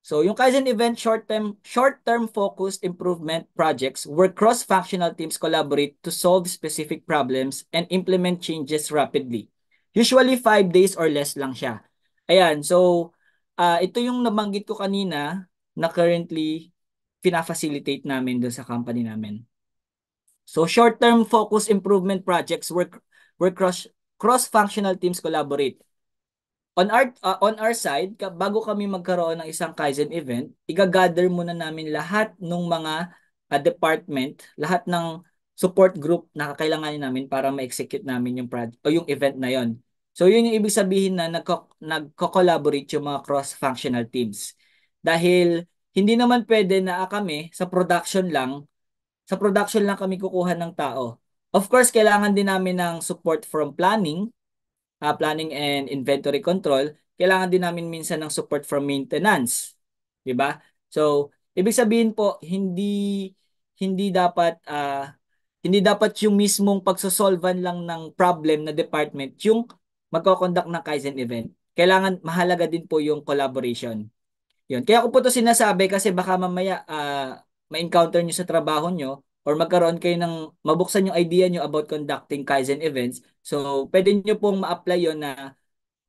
So yung Kaizen event short-term short-term focused improvement projects where cross-functional teams collaborate to solve specific problems and implement changes rapidly. Usually 5 days or less lang siya. Ayan, so uh, ito yung nabanggit ko kanina na currently pina-facilitate namin doon sa company namin. So short-term focused improvement projects where where cross cross-functional teams collaborate on our uh, on our side bago kami magkaroon ng isang Kaizen event, iga-gather muna namin lahat ng mga uh, department, lahat ng support group na kailanganin namin para ma-execute namin yung project o yung event na yon. So yun yung ibig sabihin na nagko- nagko-collaborate yung mga cross-functional teams. Dahil hindi naman pwede na ah, kami sa production lang sa production lang kami kukuha ng tao. Of course, kailangan din namin ng support from planning uh, planning and inventory control, kailangan din namin minsan ng support from maintenance. 'Di ba? So, ibig sabihin po hindi hindi dapat uh, hindi dapat yung mismong pagsosolvan lang ng problem na department yung magko-conduct ng Kaizen event. Kailangan mahalaga din po yung collaboration. Yun. Kaya ko po to sinasabi kasi baka mamaya uh, ma-encounter nyo sa trabaho nyo or magkaroon kayo ng mabuksan yung idea nyo about conducting Kaizen events So, pwede nyo pong ma-apply yon na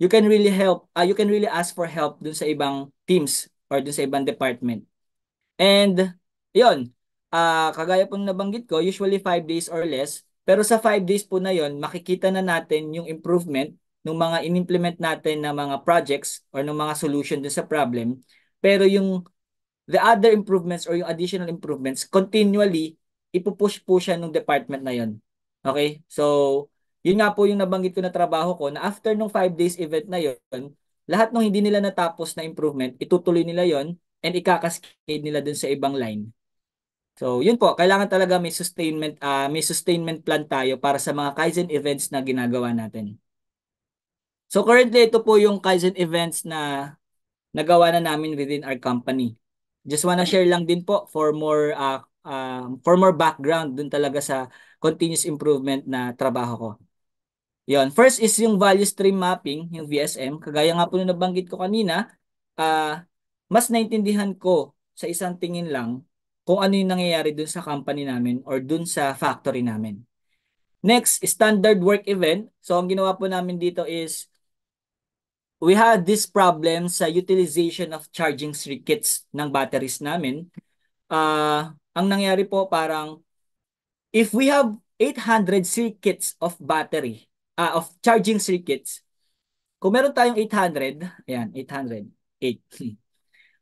you can really help, uh, you can really ask for help dun sa ibang teams or dun sa ibang department. And, yon uh, ah, kagaya pong nabanggit ko, usually 5 days or less, pero sa 5 days po na yon makikita na natin yung improvement ng mga inimplement natin na mga projects or ng mga solution dun sa problem. Pero yung the other improvements or yung additional improvements, continually, ipupush po siya ng department na yon Okay? So, yun nga po yung nabanggit ko na trabaho ko na after nung 5 days event na yon, lahat ng hindi nila natapos na improvement, itutuloy nila yon and ikakascade nila dun sa ibang line. So, yun po, kailangan talaga may sustainment uh, may sustainment plan tayo para sa mga Kaizen events na ginagawa natin. So, currently ito po yung Kaizen events na nagawa na namin within our company. Just wanna share lang din po for more uh, uh, for more background dun talaga sa continuous improvement na trabaho ko. Yon. First is yung value stream mapping, yung VSM. Kagaya nga po nung nabanggit ko kanina, uh, mas naintindihan ko sa isang tingin lang kung ano yung nangyayari dun sa company namin or dun sa factory namin. Next, standard work event. So ang ginawa po namin dito is we had this problem sa utilization of charging circuits ng batteries namin. Uh, ang nangyari po parang if we have 800 circuits of battery uh, of charging circuits. Kung meron tayong 800, ayan, 800, 8.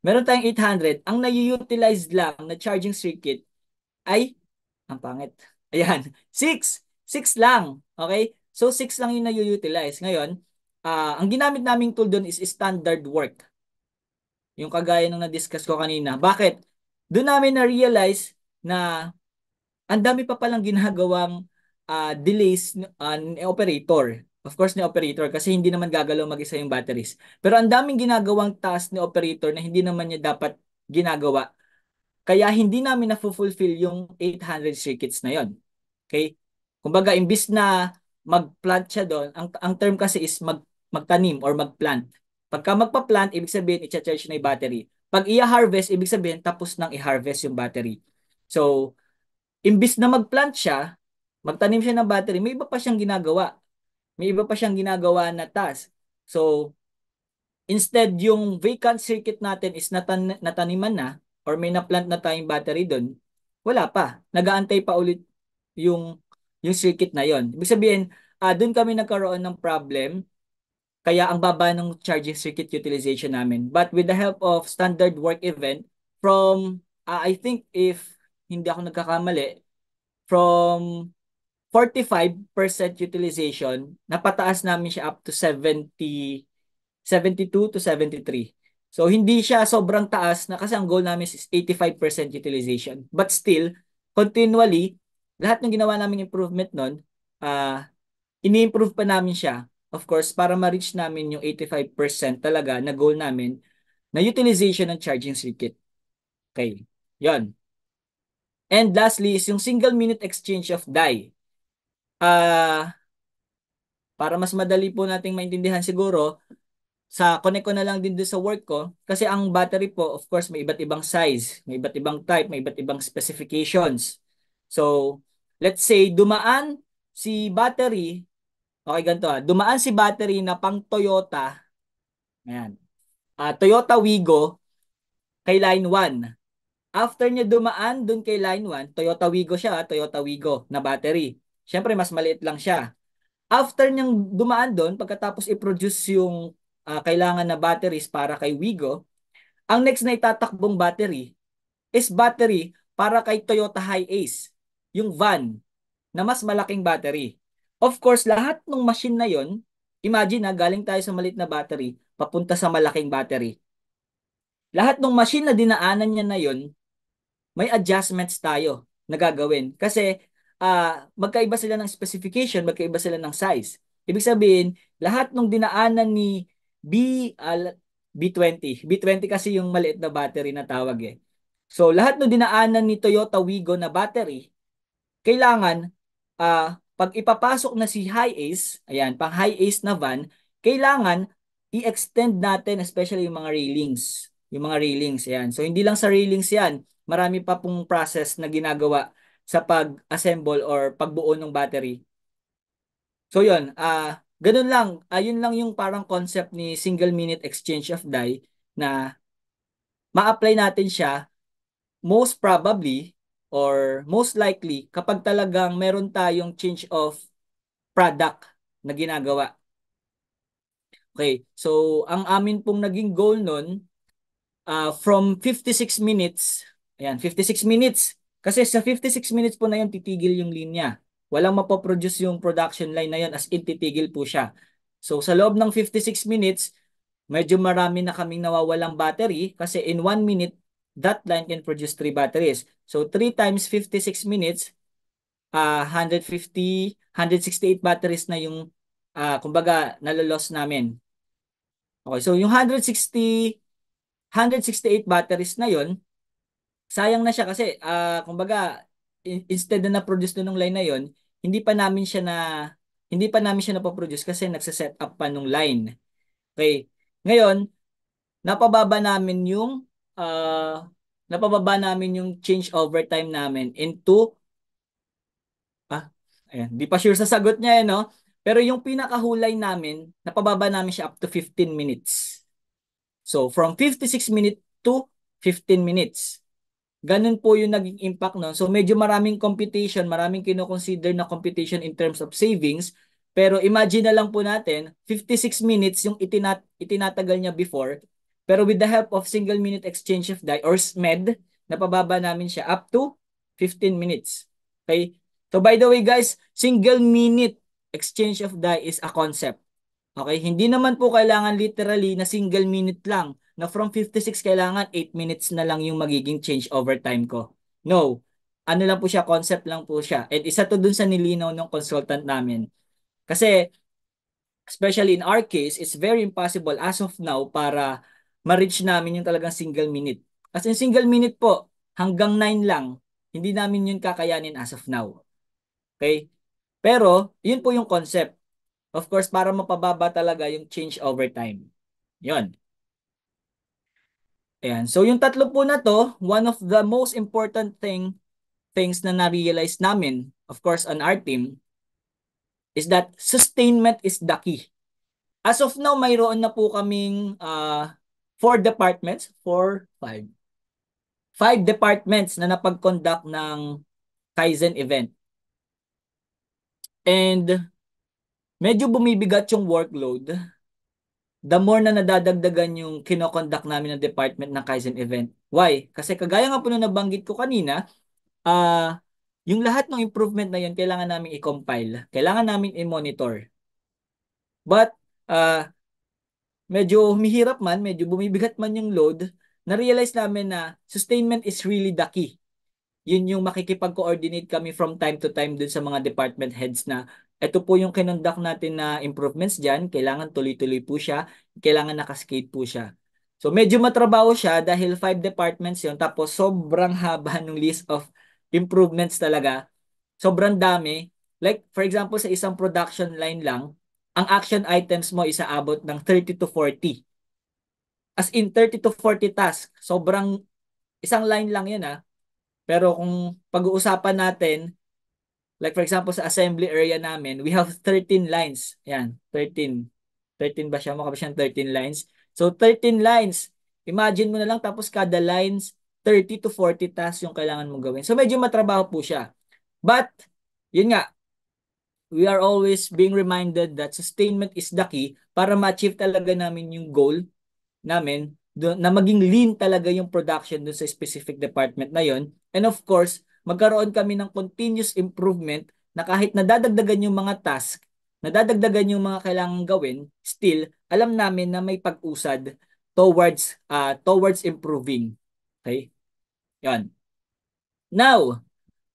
meron tayong 800, ang na-utilize lang na charging circuit ay, ang pangit, ayan, 6. 6 lang, okay? So 6 lang yung na-utilize. Ngayon, uh, ang ginamit naming tool doon is standard work. Yung kagaya ng na-discuss ko kanina. Bakit? Doon namin na-realize na ang dami pa palang ginagawang uh, delays uh, ni operator. Of course, ni operator kasi hindi naman gagalaw mag-isa yung batteries. Pero ang daming ginagawang task ni operator na hindi naman niya dapat ginagawa. Kaya hindi namin na-fulfill yung 800 circuits na yon. Okay? Kumbaga, imbis na mag-plant siya doon, ang, ang term kasi is mag, magtanim or mag-plant. Pagka magpa-plant, ibig sabihin, i-charge na yung battery. Pag i-harvest, ibig sabihin, tapos nang i-harvest yung battery. So, imbis na mag-plant siya, Magtanim siya ng battery, may iba pa siyang ginagawa. May iba pa siyang ginagawa na task. So, instead yung vacant circuit natin is natan nataniman na or may na-plant na tayong battery doon, wala pa. Nagaantay pa ulit yung yung circuit na yon. Ibig sabihin, ah, doon kami nagkaroon ng problem kaya ang baba ng charging circuit utilization namin. But with the help of standard work event from, uh, I think if hindi ako nagkakamali, from 45% utilization, napataas namin siya up to 70, 72 to 73. So hindi siya sobrang taas na kasi ang goal namin is 85% utilization. But still, continually, lahat ng ginawa naming improvement nun, uh, ini-improve pa namin siya. Of course, para ma-reach namin yung 85% talaga na goal namin na utilization ng charging circuit. Okay, yon. And lastly is yung single minute exchange of die uh, para mas madali po nating maintindihan siguro, sa connect ko na lang din sa work ko kasi ang battery po of course may iba't ibang size, may iba't ibang type, may iba't ibang specifications. So, let's say dumaan si battery, okay ganito ah, dumaan si battery na pang Toyota, ayan, uh, Toyota Wigo kay line 1. After niya dumaan dun kay line 1, Toyota Wigo siya, Toyota Wigo na battery. Siyempre, mas maliit lang siya. After niyang dumaan doon, pagkatapos i-produce yung uh, kailangan na batteries para kay Wigo, ang next na itatakbong battery is battery para kay Toyota Hiace, yung van na mas malaking battery. Of course, lahat ng machine na yon, imagine na galing tayo sa maliit na battery papunta sa malaking battery. Lahat ng machine na dinaanan niya na yon, may adjustments tayo na gagawin. Kasi uh, magkaiba sila ng specification, magkaiba sila ng size. Ibig sabihin, lahat ng dinaanan ni B, uh, B20, B20 kasi yung maliit na battery na tawag eh. So lahat ng dinaanan ni Toyota Wigo na battery, kailangan uh, pag ipapasok na si high ace, ayan, pang high ace na van, kailangan i-extend natin especially yung mga railings. Yung mga railings, ayan. So hindi lang sa railings yan, marami pa pong process na ginagawa sa pag-assemble or pagbuo ng battery. So yun, uh, ganun lang. Ayun ah, uh, lang yung parang concept ni single minute exchange of die na ma-apply natin siya most probably or most likely kapag talagang meron tayong change of product na ginagawa. Okay, so ang amin pong naging goal nun, uh, from 56 minutes, ayan, 56 minutes, kasi sa 56 minutes po na yun, titigil yung linya. Walang mapoproduce yung production line na yun as in titigil po siya. So sa loob ng 56 minutes, medyo marami na kaming nawawalang battery kasi in 1 minute, that line can produce 3 batteries. So 3 times 56 minutes, uh, 150, 168 batteries na yung, uh, kumbaga, nalalos namin. Okay, so yung 160, 168 batteries na yon sayang na siya kasi uh, kumbaga instead na na-produce na nung line na yon, hindi pa namin siya na hindi pa namin siya na-produce kasi nagse-set up pa nung line. Okay. Ngayon, napababa namin yung uh, napababa namin yung change over time namin into ah, ayan, di pa sure sa sagot niya eh, no? Pero yung pinakahulay namin, napababa namin siya up to 15 minutes. So, from 56 minutes to 15 minutes. Ganun po yung naging impact noon. So medyo maraming computation, maraming kinoconsider na computation in terms of savings. Pero imagine na lang po natin, 56 minutes yung itinat itinatagal niya before. Pero with the help of single minute exchange of die or SMED, napababa namin siya up to 15 minutes. Okay? So by the way guys, single minute exchange of die is a concept. Okay, hindi naman po kailangan literally na single minute lang na from 56 kailangan 8 minutes na lang yung magiging change over time ko. No. Ano lang po siya, concept lang po siya. At isa to dun sa nilinaw ng consultant namin. Kasi especially in our case, it's very impossible as of now para ma-reach namin yung talagang single minute. As in single minute po, hanggang 9 lang, hindi namin yun kakayanin as of now. Okay? Pero, yun po yung concept. Of course, para mapababa talaga yung change over time. Yun. Ayan. So yung tatlo po na to, one of the most important thing things na na-realize namin, of course, on our team, is that sustainment is the key. As of now, mayroon na po kaming uh, four departments, four, five, five departments na napag-conduct ng Kaizen event. And medyo bumibigat yung workload, the more na nadadagdagan yung kinokonduct namin ng department ng Kaizen event. Why? Kasi kagaya nga po na nabanggit ko kanina, uh, yung lahat ng improvement na yun, kailangan namin i-compile. Kailangan namin i-monitor. But, uh, medyo humihirap man, medyo bumibigat man yung load, na-realize namin na sustainment is really the key. Yun yung makikipag-coordinate kami from time to time dun sa mga department heads na ito po yung kinondak natin na improvements dyan. Kailangan tuloy-tuloy po siya. Kailangan nakaskate po siya. So medyo matrabaho siya dahil five departments yon Tapos sobrang haba <laughs> ng list of improvements talaga. Sobrang dami. Like for example sa isang production line lang, ang action items mo isa abot ng 30 to 40. As in 30 to 40 task. Sobrang isang line lang yun ah. Pero kung pag-uusapan natin, Like for example, sa assembly area namin, we have 13 lines. Yan, 13. 13 ba siya? Mukha ba siyang 13 lines? So, 13 lines. Imagine mo na lang, tapos kada lines, 30 to 40 tasks yung kailangan mong gawin. So, medyo matrabaho po siya. But, yun nga, we are always being reminded that sustainment is the key para ma-achieve talaga namin yung goal namin na maging lean talaga yung production dun sa specific department na yon. And of course, magkaroon kami ng continuous improvement na kahit nadadagdagan yung mga task, nadadagdagan yung mga kailangan gawin, still, alam namin na may pag-usad towards, uh, towards improving. Okay? Yan. Now,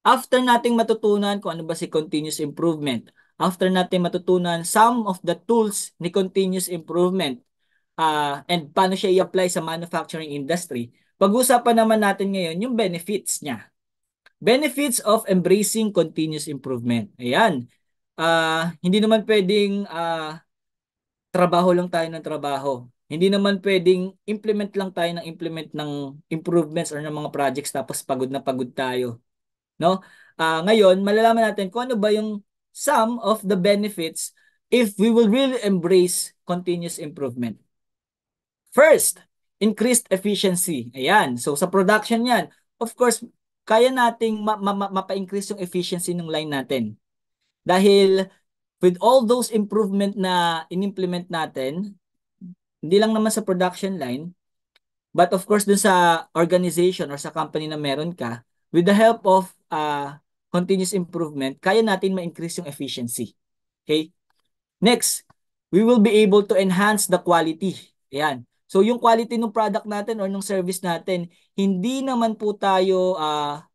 after nating matutunan kung ano ba si continuous improvement, after nating matutunan some of the tools ni continuous improvement, uh, and paano siya i-apply sa manufacturing industry, pag-usapan naman natin ngayon yung benefits niya. Benefits of embracing continuous improvement. Ayan. Uh, hindi naman pwedeng uh, trabaho lang tayo ng trabaho. Hindi naman pwedeng implement lang tayo ng implement ng improvements or ng mga projects tapos pagod na pagod tayo. No? Uh, ngayon, malalaman natin kung ano ba yung some of the benefits if we will really embrace continuous improvement. First, increased efficiency. Ayan. So sa production yan, of course, kaya nating ma- ma- mapa-increase yung efficiency ng line natin. Dahil with all those improvement na inimplement natin, hindi lang naman sa production line, but of course dun sa organization or sa company na meron ka, with the help of uh, continuous improvement, kaya natin ma-increase yung efficiency. Okay? Next, we will be able to enhance the quality. Ayan. So yung quality ng product natin or ng service natin, hindi naman po tayo uh,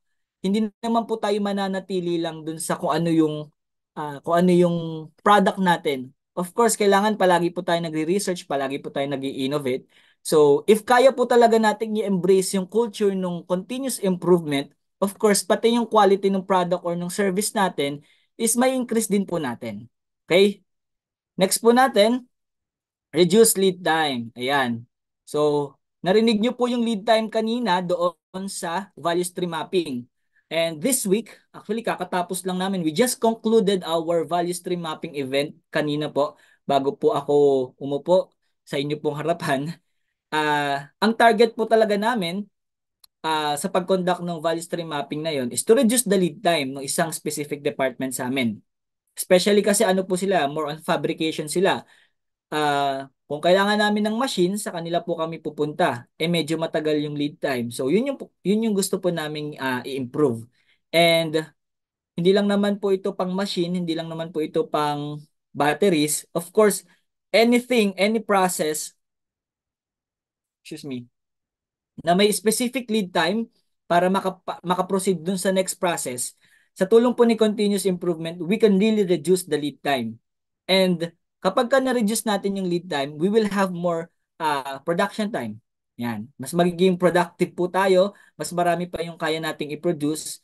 hindi naman po tayo mananatili lang dun sa kung ano yung uh, kung ano yung product natin. Of course, kailangan palagi po tayo nagre-research, palagi po tayo nag-innovate. i So, if kaya po talaga nating i-embrace yung culture ng continuous improvement, of course, pati yung quality ng product or ng service natin is may increase din po natin. Okay? Next po natin, Reduce lead time. Ayan. So, narinig nyo po yung lead time kanina doon sa value stream mapping. And this week, actually kakatapos lang namin, we just concluded our value stream mapping event kanina po bago po ako umupo sa inyo pong harapan. Uh, <laughs> ang target po talaga namin uh, sa pag-conduct ng value stream mapping na yon is to reduce the lead time ng isang specific department sa amin. Especially kasi ano po sila, more on fabrication sila uh, kung kailangan namin ng machine, sa kanila po kami pupunta. Eh medyo matagal yung lead time. So yun yung, yun yung gusto po naming uh, i-improve. And hindi lang naman po ito pang machine, hindi lang naman po ito pang batteries. Of course, anything, any process, excuse me, na may specific lead time para maka, makaproceed dun sa next process, sa tulong po ni continuous improvement, we can really reduce the lead time. And Kapag ka na-reduce natin yung lead time, we will have more uh, production time. Yan. Mas magiging productive po tayo. Mas marami pa yung kaya nating i-produce.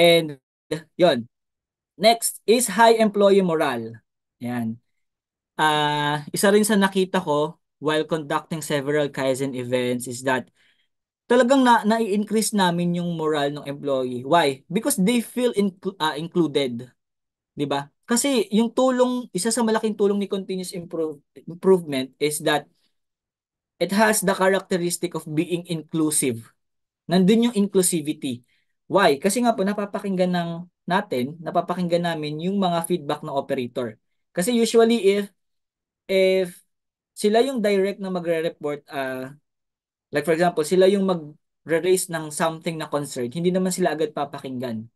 And yon. Next is high employee morale. Yan. Uh, isa rin sa nakita ko while conducting several Kaizen events is that talagang na, na-increase namin yung morale ng employee. Why? Because they feel in, uh, ah, included. 'Di ba? Kasi yung tulong, isa sa malaking tulong ni continuous improve, improvement is that it has the characteristic of being inclusive. Nandun yung inclusivity. Why? Kasi nga po, napapakinggan ng natin, napapakinggan namin yung mga feedback ng operator. Kasi usually if if sila yung direct na magre-report uh, like for example, sila yung mag raise ng something na concern, hindi naman sila agad papakinggan.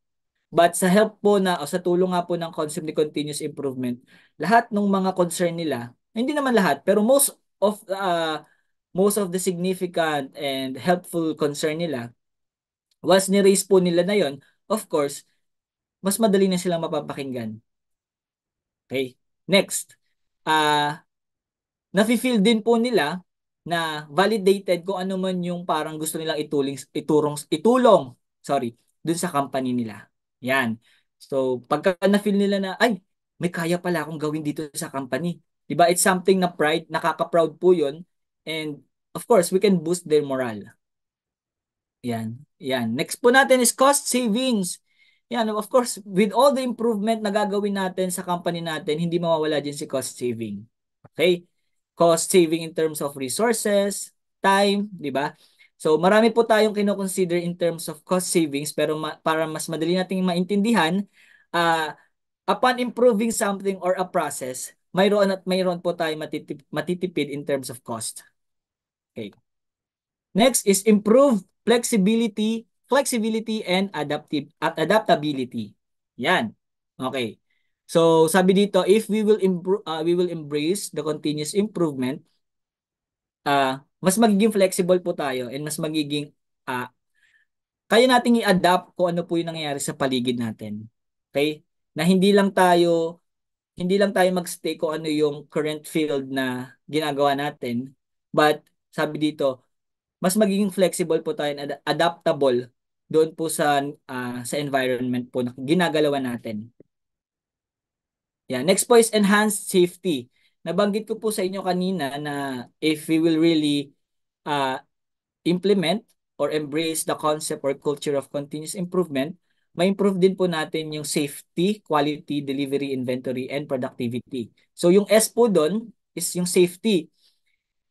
But sa help po na o sa tulong nga po ng concept ni continuous improvement, lahat ng mga concern nila, hindi naman lahat, pero most of uh, most of the significant and helpful concern nila, once ni-raise po nila na yon, of course, mas madali na silang mapapakinggan. Okay? Next, uh, ah, nafe-feel din po nila na validated kung ano man yung parang gusto nilang itulong, iturong, itulong sorry, dun sa company nila. Yan. So, pagka na-feel nila na, ay, may kaya pala akong gawin dito sa company. Di ba? It's something na pride. Nakaka-proud po yun. And, of course, we can boost their morale. Yan. Yan. Next po natin is cost savings. Yan, of course, with all the improvement na gagawin natin sa company natin, hindi mawawala din si cost saving. Okay? Cost saving in terms of resources, time, 'di ba? So marami po tayong kinoconsider in terms of cost savings pero ma- para mas madali nating maintindihan, uh, upon improving something or a process, mayroon at mayroon po tayo matitip- matitipid in terms of cost. Okay. Next is improve flexibility, flexibility and adaptive at adaptability. Yan. Okay. So sabi dito, if we will improve uh, ah, we will embrace the continuous improvement uh mas magiging flexible po tayo and mas magiging uh, kaya nating i-adapt kung ano po yung nangyayari sa paligid natin. Okay? Na hindi lang tayo hindi lang tayo magstay kung ano yung current field na ginagawa natin, but sabi dito, mas magiging flexible po tayo and adaptable doon po sa uh, sa environment po na ginagalawan natin. Yeah, next po is enhanced safety. Nabanggit ko po sa inyo kanina na if we will really uh, implement or embrace the concept or culture of continuous improvement, ma-improve din po natin yung safety, quality, delivery, inventory, and productivity. So yung S po doon is yung safety.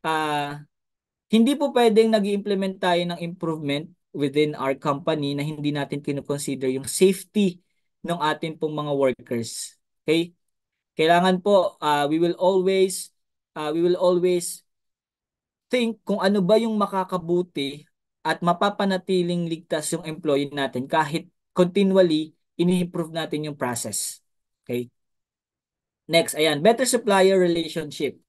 Uh, hindi po pwedeng nag implement tayo ng improvement within our company na hindi natin kinoconsider yung safety ng atin pong mga workers. Okay? Kailangan po, uh, we will always, uh, we will always think kung ano ba yung makakabuti at mapapanatiling ligtas yung employee natin kahit continually ini-improve natin yung process. Okay? Next, ayan, better supplier relationship.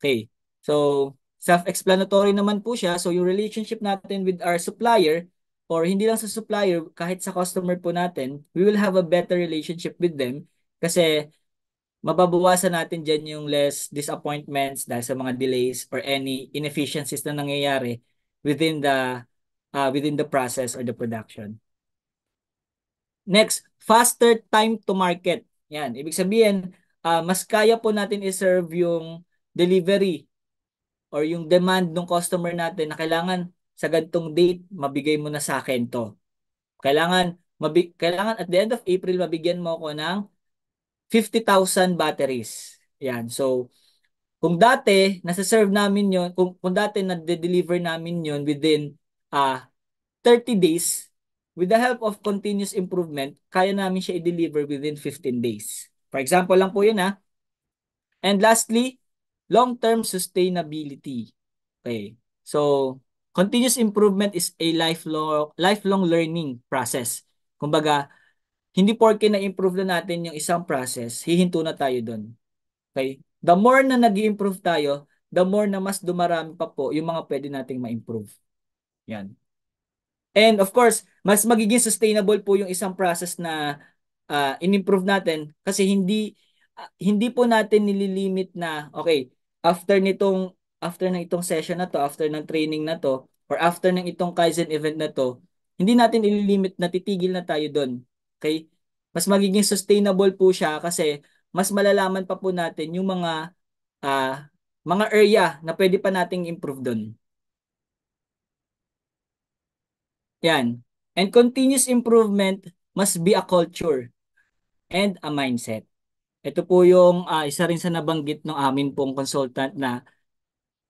Okay. So, self-explanatory naman po siya. So, yung relationship natin with our supplier or hindi lang sa supplier, kahit sa customer po natin, we will have a better relationship with them kasi mababawasan natin dyan yung less disappointments dahil sa mga delays or any inefficiencies na nangyayari within the uh, within the process or the production. Next, faster time to market. Yan, ibig sabihin, uh, mas kaya po natin i-serve yung delivery or yung demand ng customer natin na kailangan sa gantong date, mabigay mo na sa akin to. Kailangan, mabi- kailangan at the end of April, mabigyan mo ako ng 50,000 batteries. Yan. So, kung dati, nasa-serve namin yon kung, kung dati na-deliver namin yon within uh, ah, 30 days, with the help of continuous improvement, kaya namin siya i-deliver within 15 days. For example lang po yun ha. And lastly, long-term sustainability. Okay. So, continuous improvement is a lifelong, lifelong learning process. Kumbaga, hindi porke na-improve na natin yung isang process, hihinto na tayo doon. Okay? The more na nag improve tayo, the more na mas dumarami pa po yung mga pwede nating ma-improve. Yan. And of course, mas magiging sustainable po yung isang process na uh, in-improve natin kasi hindi uh, hindi po natin nililimit na okay, after nitong after ng itong session na to, after ng training na to, or after ng itong Kaizen event na to, hindi natin ililimit na titigil na tayo doon. Okay? Mas magiging sustainable po siya kasi mas malalaman pa po natin yung mga uh, mga area na pwede pa nating improve doon. Yan. And continuous improvement must be a culture and a mindset. Ito po yung uh, isa rin sa nabanggit ng amin pong consultant na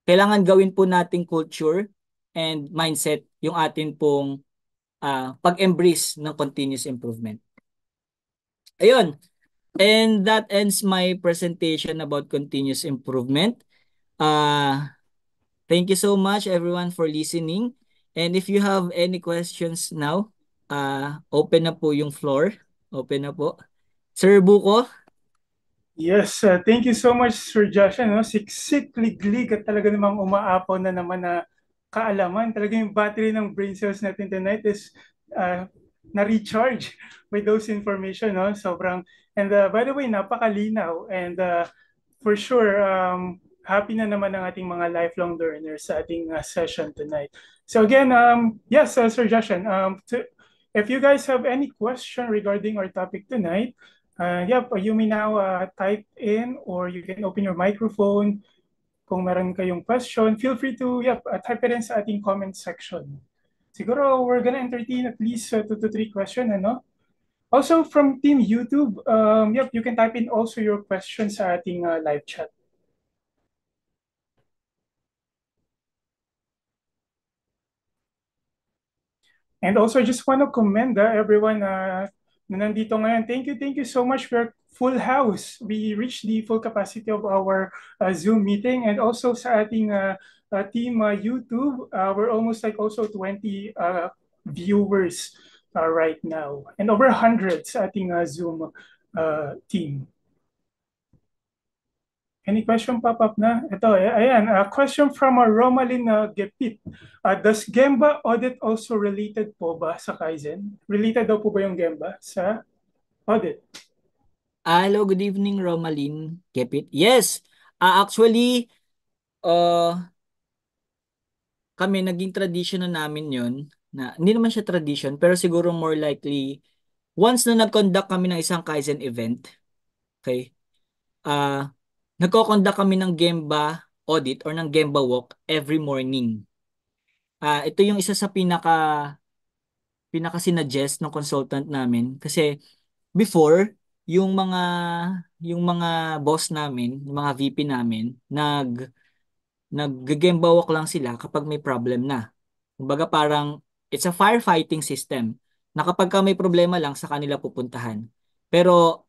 kailangan gawin po nating culture and mindset yung atin pong uh, pag-embrace ng continuous improvement. Ayun. And that ends my presentation about continuous improvement. Uh, thank you so much everyone for listening. And if you have any questions now, uh, open na po yung floor. Open na po. Sir Buko? Yes, uh, thank you so much Sir Josh. Ano, siksik, liglig at talaga namang umaapaw na naman na uh, kaalaman. Talaga yung battery ng brain cells natin tonight is uh, na-recharge <laughs> with those information. No? Sobrang, and uh, by the way, napakalinaw. And uh, for sure, um, happy na naman ang ating mga lifelong learners sa ating uh, session tonight. So again, um, yes, uh, suggestion. Um, to, if you guys have any question regarding our topic tonight, uh, yep, you may now uh, type in or you can open your microphone kung meron kayong question, feel free to yep, type it in sa ating comment section. Siguro we're gonna entertain at least uh, two to three questions, ano? Also from Team YouTube, um, yep, you can type in also your questions sa ating uh, live chat. And also, I just want to commend uh, everyone uh, na nandito ngayon. Thank you, thank you so much for full house. We reached the full capacity of our uh, Zoom meeting and also sa ating uh, uh, team uh, YouTube, uh, we're almost like also 20 uh, viewers uh, right now and over hundreds sa ating uh, Zoom uh, team. Any question pop up na? Ito, eh, ayan, a question from a Romalyn uh, Gepit. Uh, does Gemba audit also related po ba sa Kaizen? Related daw po ba yung Gemba sa audit? Uh, hello, good evening, Romalyn Gepit. Yes, uh, actually, uh, kami, naging tradition na namin yon na hindi naman siya tradition, pero siguro more likely, once na nag-conduct kami ng isang Kaizen event, okay, uh, Nagko-conduct kami ng Gemba audit or ng Gemba walk every morning. Uh, ito yung isa sa pinaka pinaka sinuggest ng consultant namin kasi before yung mga yung mga boss namin, yung mga VP namin nag nag-gemba walk lang sila kapag may problem na. Kumbaga parang it's a firefighting system na kapag ka may problema lang sa kanila pupuntahan. Pero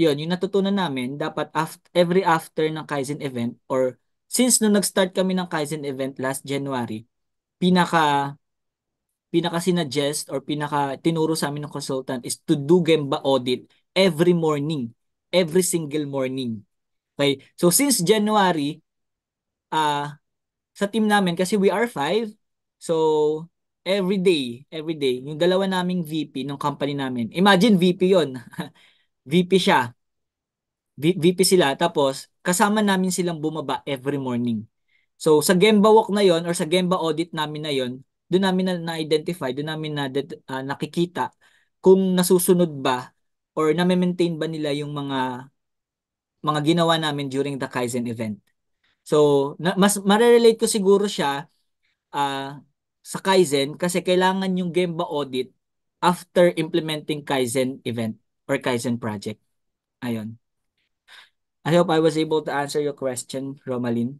yun, yung natutunan namin, dapat after, every after ng Kaizen event or since nung nag-start kami ng Kaizen event last January, pinaka pinaka sinuggest or pinaka tinuro sa amin ng consultant is to do Gemba audit every morning, every single morning. Okay? So since January, uh, sa team namin, kasi we are five, so every day, every day, yung dalawa naming VP ng company namin, imagine VP yon <laughs> VP siya. V- VP sila. Tapos, kasama namin silang bumaba every morning. So, sa Gemba walk na yon or sa Gemba audit namin na yon doon namin na na-identify, doon namin na uh, nakikita kung nasusunod ba or na-maintain ba nila yung mga mga ginawa namin during the Kaizen event. So, na, mas marerelate ko siguro siya uh, sa Kaizen kasi kailangan yung Gemba audit after implementing Kaizen event. or Kaizen project. ayon. I hope I was able to answer your question, Romalin.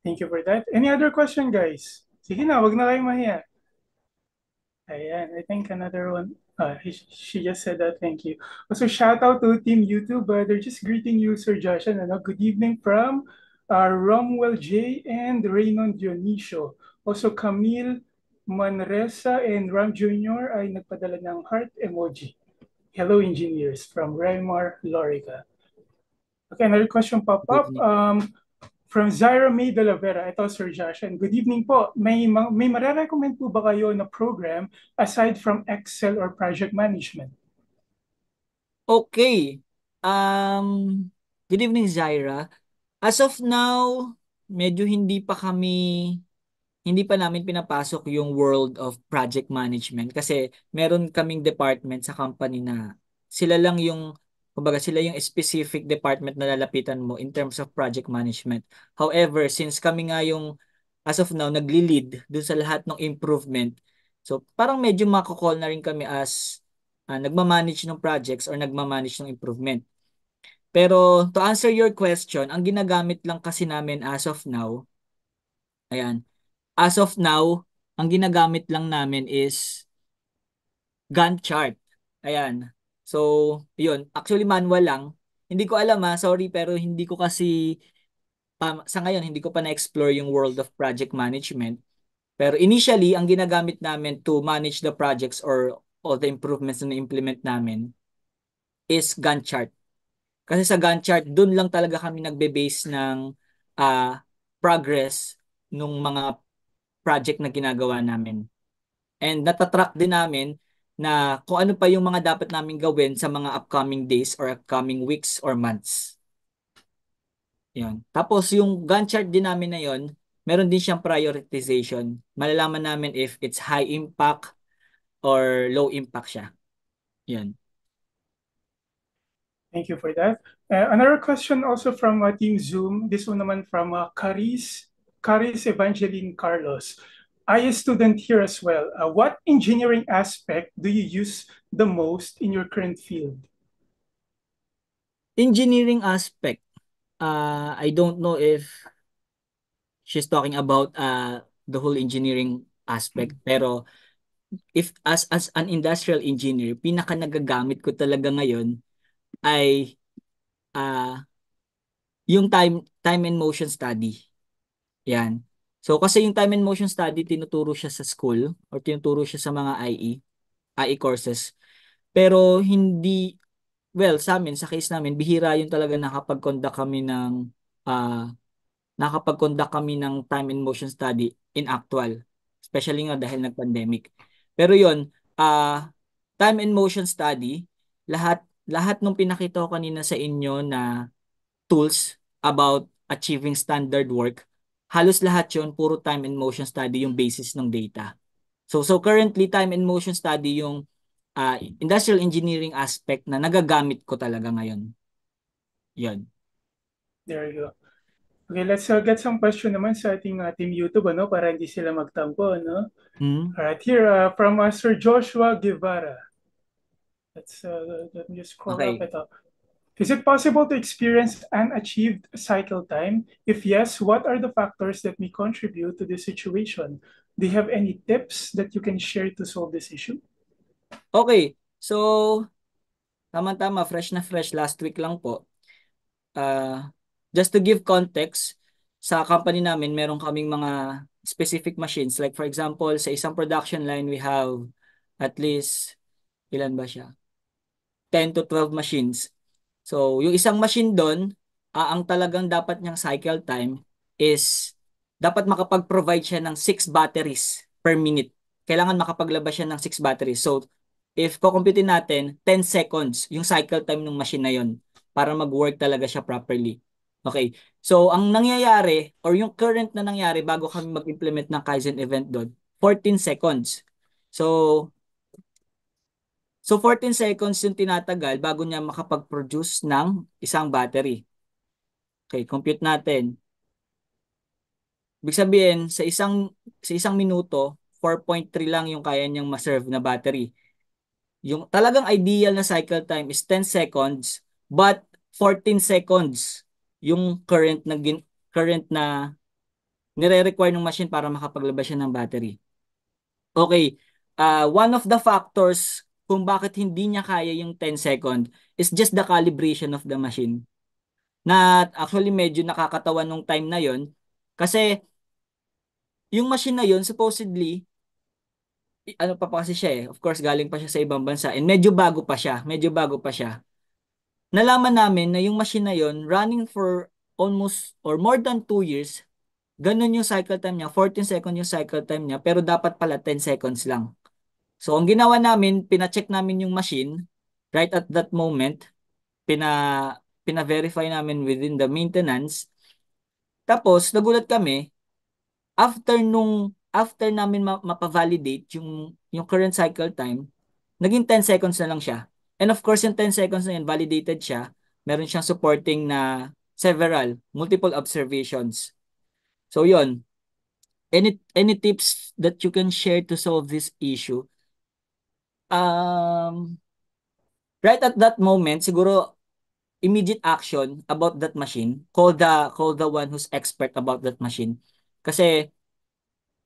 Thank you for that. Any other question, guys? Sige na, wag na kayong mahiya. Ayan, I think another one. Uh, she just said that, thank you. Also, shout out to Team YouTube. Uh, they're just greeting you, Sir Josh. And good evening from uh, Romwell J. and Raynon Dionisio. Also, Camille Manresa and Ram Jr. ay nagpadala ng heart emoji. Hello Engineers from Raymar Lorica. Okay, another question pop up um, from Zyrami De La Vera. Ito, Sir Josh. And good evening po. May, may mararecommend po ba kayo na program aside from Excel or project management? Okay. Um, good evening, Zyra. As of now, medyo hindi pa kami hindi pa namin pinapasok yung world of project management kasi meron kaming department sa company na sila lang yung kumbaga sila yung specific department na lalapitan mo in terms of project management. However, since kami nga yung as of now nagli-lead dun sa lahat ng improvement, so parang medyo mako-call na rin kami as uh, nagmamanage ng projects or nagmamanage ng improvement. Pero to answer your question, ang ginagamit lang kasi namin as of now, ayan, as of now, ang ginagamit lang namin is Gantt chart. Ayan. So, yun. Actually, manual lang. Hindi ko alam ha, ah. sorry, pero hindi ko kasi, um, sa ngayon, hindi ko pa na-explore yung world of project management. Pero initially, ang ginagamit namin to manage the projects or all the improvements na implement namin is Gantt chart. Kasi sa Gantt chart, dun lang talaga kami nagbe-base ng uh, progress nung mga project na ginagawa namin. And natatrack din namin na kung ano pa yung mga dapat namin gawin sa mga upcoming days or upcoming weeks or months. Yun. Tapos yung Gantt chart din namin na yon, meron din siyang prioritization. Malalaman namin if it's high impact or low impact siya. Yun. Thank you for that. Uh, another question also from uh, Team Zoom. This one naman from uh, Caris Caris Evangeline Carlos. I a student here as well. Uh, what engineering aspect do you use the most in your current field? Engineering aspect. Uh, I don't know if she's talking about uh, the whole engineering aspect. Mm-hmm. Pero if as as an industrial engineer, pinaka nagagamit ko talaga ngayon ay uh, yung time time and motion study. Yan. So kasi yung time and motion study tinuturo siya sa school or tinuturo siya sa mga IE IE courses. Pero hindi well sa amin sa case namin bihira yung talaga nakapag-conduct kami ng uh, nakapag-conduct kami ng time and motion study in actual. Especially nga dahil nag-pandemic. Pero yon uh, ah, time and motion study lahat lahat ng pinakita ko kanina sa inyo na tools about achieving standard work halos lahat yon puro time and motion study yung basis ng data. So so currently time and motion study yung uh, industrial engineering aspect na nagagamit ko talaga ngayon. Yun. There you go. Okay, let's uh, get some question naman sa ating uh, team YouTube ano para hindi sila magtampo no. Mm. All right, here uh, from uh, Sir Joshua Guevara. Let's uh, let me just scroll okay. up ito. Is it possible to experience an achieved cycle time? If yes, what are the factors that may contribute to this situation? Do you have any tips that you can share to solve this issue? Okay, so tama-tama, fresh na fresh, last week lang po. Uh, just to give context, sa company namin, meron kaming mga specific machines. Like for example, sa isang production line, we have at least, ilan ba siya? 10 to 12 machines So, yung isang machine doon, uh, ang talagang dapat niyang cycle time is dapat makapag-provide siya ng 6 batteries per minute. Kailangan makapaglabas siya ng 6 batteries. So, if kukumpitin natin, 10 seconds yung cycle time ng machine na yon para mag-work talaga siya properly. Okay. So, ang nangyayari or yung current na nangyayari bago kami mag-implement ng Kaizen event doon, 14 seconds. So, So 14 seconds yung tinatagal bago niya makapag-produce ng isang battery. Okay, compute natin. Ibig sabihin, sa isang, sa isang minuto, 4.3 lang yung kaya niyang ma-serve na battery. Yung talagang ideal na cycle time is 10 seconds but 14 seconds yung current na current na nire-require ng machine para makapaglabas siya ng battery. Okay, uh, one of the factors kung bakit hindi niya kaya yung 10 second is just the calibration of the machine. Na actually medyo nakakatawa nung time na yon kasi yung machine na yon supposedly ano pa pa kasi siya eh. Of course, galing pa siya sa ibang bansa. And medyo bago pa siya. Medyo bago pa siya. Nalaman namin na yung machine na yon running for almost or more than 2 years, ganun yung cycle time niya. 14 seconds yung cycle time niya. Pero dapat pala 10 seconds lang. So ang ginawa namin, pina-check namin yung machine right at that moment, pina pina-verify namin within the maintenance. Tapos nagulat kami after nung after namin ma- mapa-validate yung yung current cycle time, naging 10 seconds na lang siya. And of course, yung 10 seconds na yun, validated siya. Meron siyang supporting na several, multiple observations. So yun, any any tips that you can share to solve this issue um, right at that moment, siguro immediate action about that machine. Call the call the one who's expert about that machine. Kasi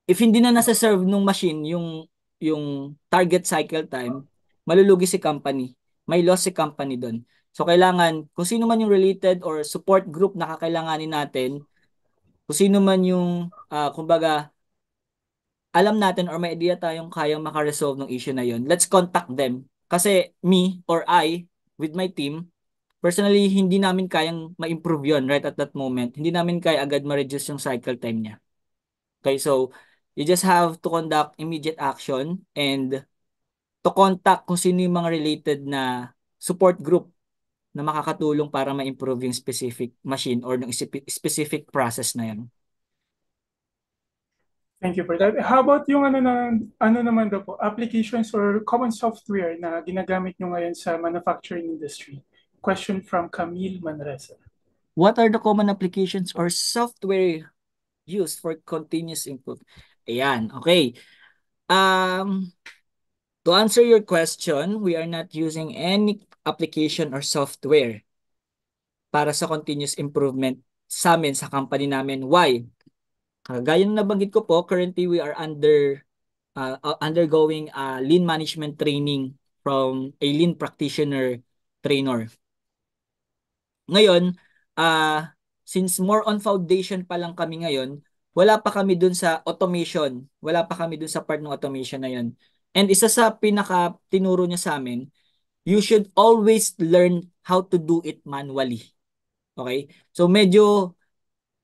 if hindi na nasa-serve nung machine yung yung target cycle time, malulugi si company. May loss si company doon. So kailangan kung sino man yung related or support group na kakailanganin natin, kung sino man yung uh, kumbaga alam natin or may idea tayong kayang makaresolve ng issue na yon, let's contact them. Kasi me or I with my team, personally, hindi namin kayang ma-improve yon right at that moment. Hindi namin kaya agad ma-reduce yung cycle time niya. Okay, so you just have to conduct immediate action and to contact kung sino yung mga related na support group na makakatulong para ma-improve yung specific machine or ng specific process na yun. Thank you for that. How about yung ano, na, ano naman daw po, applications or common software na ginagamit nyo ngayon sa manufacturing industry? Question from Camille Manresa. What are the common applications or software used for continuous improvement? Ayan, okay. Um, to answer your question, we are not using any application or software para sa continuous improvement sa amin, sa company namin. Why? Uh, gaya na nabanggit ko po, currently we are under uh, undergoing a lean management training from a lean practitioner trainer. Ngayon, uh, since more on foundation pa lang kami ngayon, wala pa kami dun sa automation. Wala pa kami dun sa part ng automation na yun. And isa sa pinaka tinuro niya sa amin, you should always learn how to do it manually. Okay? So medyo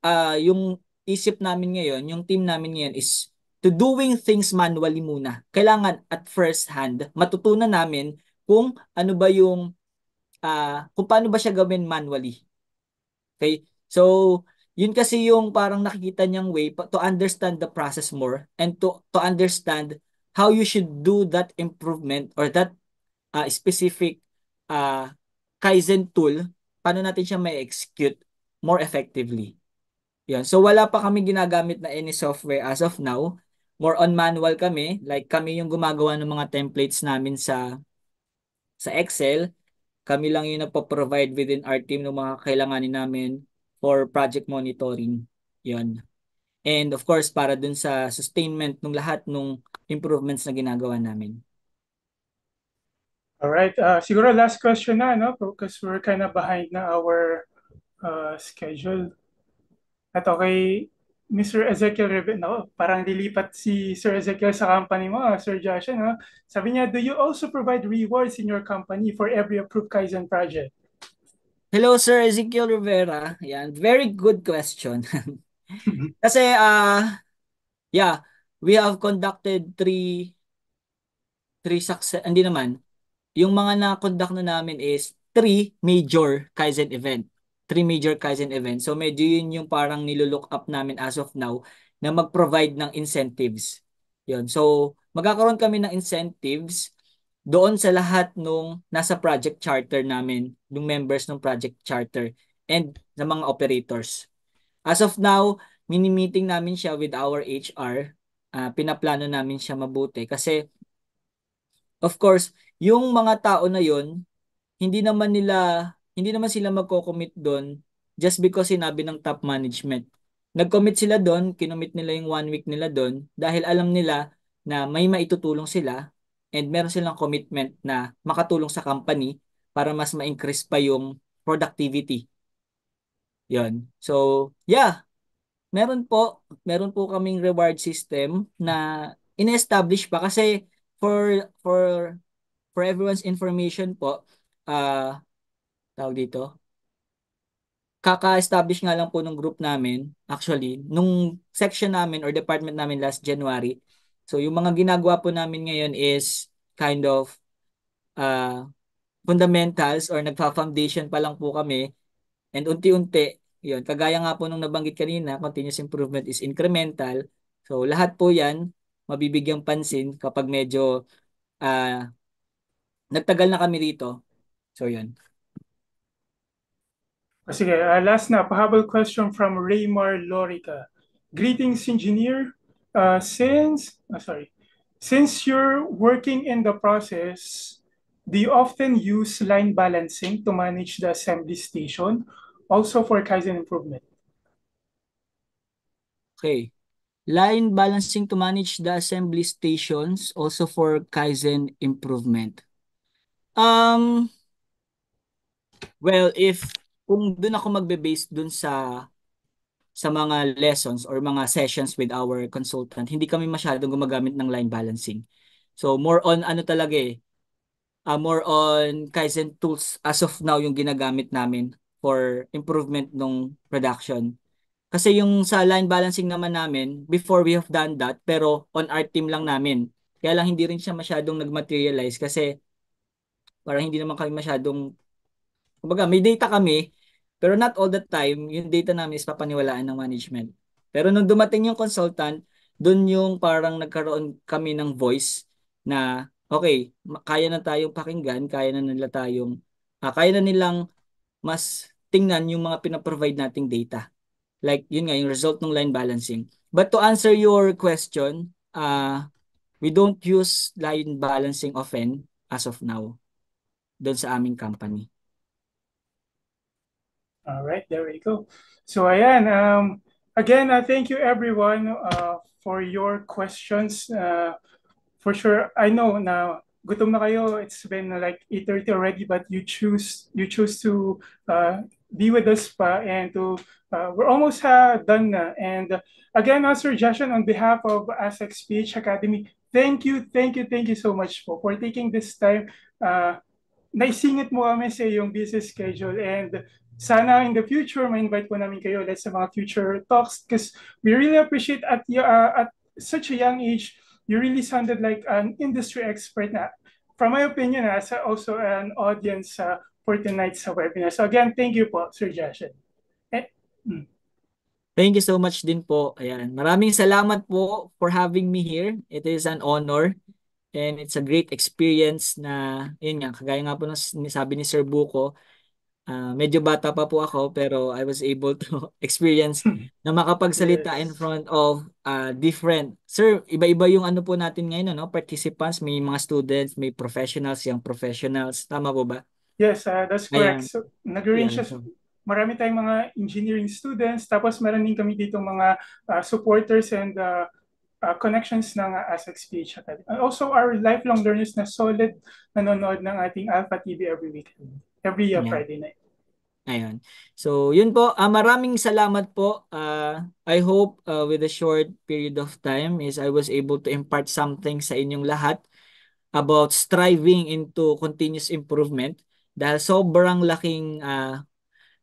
uh, yung isip namin ngayon, yung team namin ngayon is to doing things manually muna. Kailangan at first hand, matutunan namin kung ano ba yung, uh, kung paano ba siya gawin manually. Okay? So, yun kasi yung parang nakikita niyang way to understand the process more and to, to understand how you should do that improvement or that uh, specific uh, Kaizen tool, paano natin siya may execute more effectively. Yan. So wala pa kami ginagamit na any software as of now. More on manual kami. Like kami yung gumagawa ng mga templates namin sa sa Excel. Kami lang yung nagpo-provide within our team ng mga kailanganin namin for project monitoring. Yan. And of course, para dun sa sustainment ng lahat ng improvements na ginagawa namin. All right. Uh, siguro last question na, no? Because we're kind of behind na our uh, schedule. Ito kay ni Ezekiel Revin, no? parang lilipat si Sir Ezekiel sa company mo, ah, Sir Josh. No? Sabi niya, do you also provide rewards in your company for every approved Kaizen project? Hello, Sir Ezekiel Rivera. Yan, very good question. <laughs> Kasi, uh, yeah, we have conducted three three success, hindi naman, yung mga na-conduct na namin is three major Kaizen event three major Kaizen events. So medyo yun yung parang nilolook up namin as of now na mag-provide ng incentives. Yun. So magkakaroon kami ng incentives doon sa lahat nung nasa project charter namin, yung members ng project charter and ng mga operators. As of now, mini-meeting namin siya with our HR. Uh, ah, pinaplano namin siya mabuti kasi of course, yung mga tao na yon hindi naman nila hindi naman sila magko-commit doon just because sinabi ng top management. Nag-commit sila doon, kinumit nila yung one week nila doon dahil alam nila na may maitutulong sila and meron silang commitment na makatulong sa company para mas ma-increase pa yung productivity. Yun. So, yeah. Meron po, meron po kaming reward system na in-establish pa kasi for for for everyone's information po, uh, tawag dito, kaka-establish nga lang po ng group namin, actually, nung section namin or department namin last January. So, yung mga ginagawa po namin ngayon is kind of uh, fundamentals or nagfa-foundation pa lang po kami. And unti-unti, yun, kagaya nga po nung nabanggit kanina, continuous improvement is incremental. So, lahat po yan, mabibigyang pansin kapag medyo uh, nagtagal na kami dito. So, yun. Sige, uh, last na, pahabol question from Raymar Lorica. Greetings, engineer. Uh, since, uh, sorry, since you're working in the process, do you often use line balancing to manage the assembly station, also for Kaizen improvement? Okay. Line balancing to manage the assembly stations, also for Kaizen improvement. Um, well, if kung doon ako magbe-base doon sa sa mga lessons or mga sessions with our consultant, hindi kami masyadong gumagamit ng line balancing. So more on ano talaga eh, uh, more on Kaizen tools as of now yung ginagamit namin for improvement ng production. Kasi yung sa line balancing naman namin, before we have done that, pero on our team lang namin. Kaya lang hindi rin siya masyadong nagmaterialize kasi parang hindi naman kami masyadong Kumbaga, may data kami, pero not all the time, yung data namin is papaniwalaan ng management. Pero nung dumating yung consultant, doon yung parang nagkaroon kami ng voice na, okay, kaya na tayong pakinggan, kaya na nila tayong, uh, kaya na nilang mas tingnan yung mga pinaprovide nating data. Like, yun nga, yung result ng line balancing. But to answer your question, uh, we don't use line balancing often as of now doon sa aming company. All right, there we go. So ayan, um, again, uh, thank you everyone uh, for your questions. Uh, for sure, I know na gutom na kayo. It's been uh, like 8.30 already, but you choose you choose to uh, be with us pa and to uh, we're almost uh, done na. And again, our suggestion on behalf of ASEC Speech Academy, thank you, thank you, thank you so much po for taking this time. Uh, naisingit mo kami sa iyong busy schedule and sana in the future, ma-invite po namin kayo ulit sa mga future talks because we really appreciate at, uh, at such a young age, you really sounded like an industry expert na, from my opinion, as ah, also an audience uh, for tonight's webinar. So again, thank you po, Sir Jashin. Eh, mm. Thank you so much din po. Ayan. Maraming salamat po for having me here. It is an honor and it's a great experience na, yun nga, kagaya nga po ng sabi ni Sir Buko, Uh, medyo bata pa po ako pero I was able to <laughs> experience na makapagsalita yes. in front of uh, different sir iba-iba yung ano po natin ngayon no participants may mga students may professionals yung professionals tama po ba Yes uh, that's correct Ayan. so nag siya marami tayong mga engineering students tapos meron din kami dito mga uh, supporters and uh, uh, connections ng uh, ASEC Speech Academy. And also our lifelong learners na solid nanonood ng ating Alpha TV every weekend every uh, Friday night. Ayun. So, yun po. Uh, maraming salamat po. Uh, I hope uh, with a short period of time is I was able to impart something sa inyong lahat about striving into continuous improvement dahil sobrang laking uh,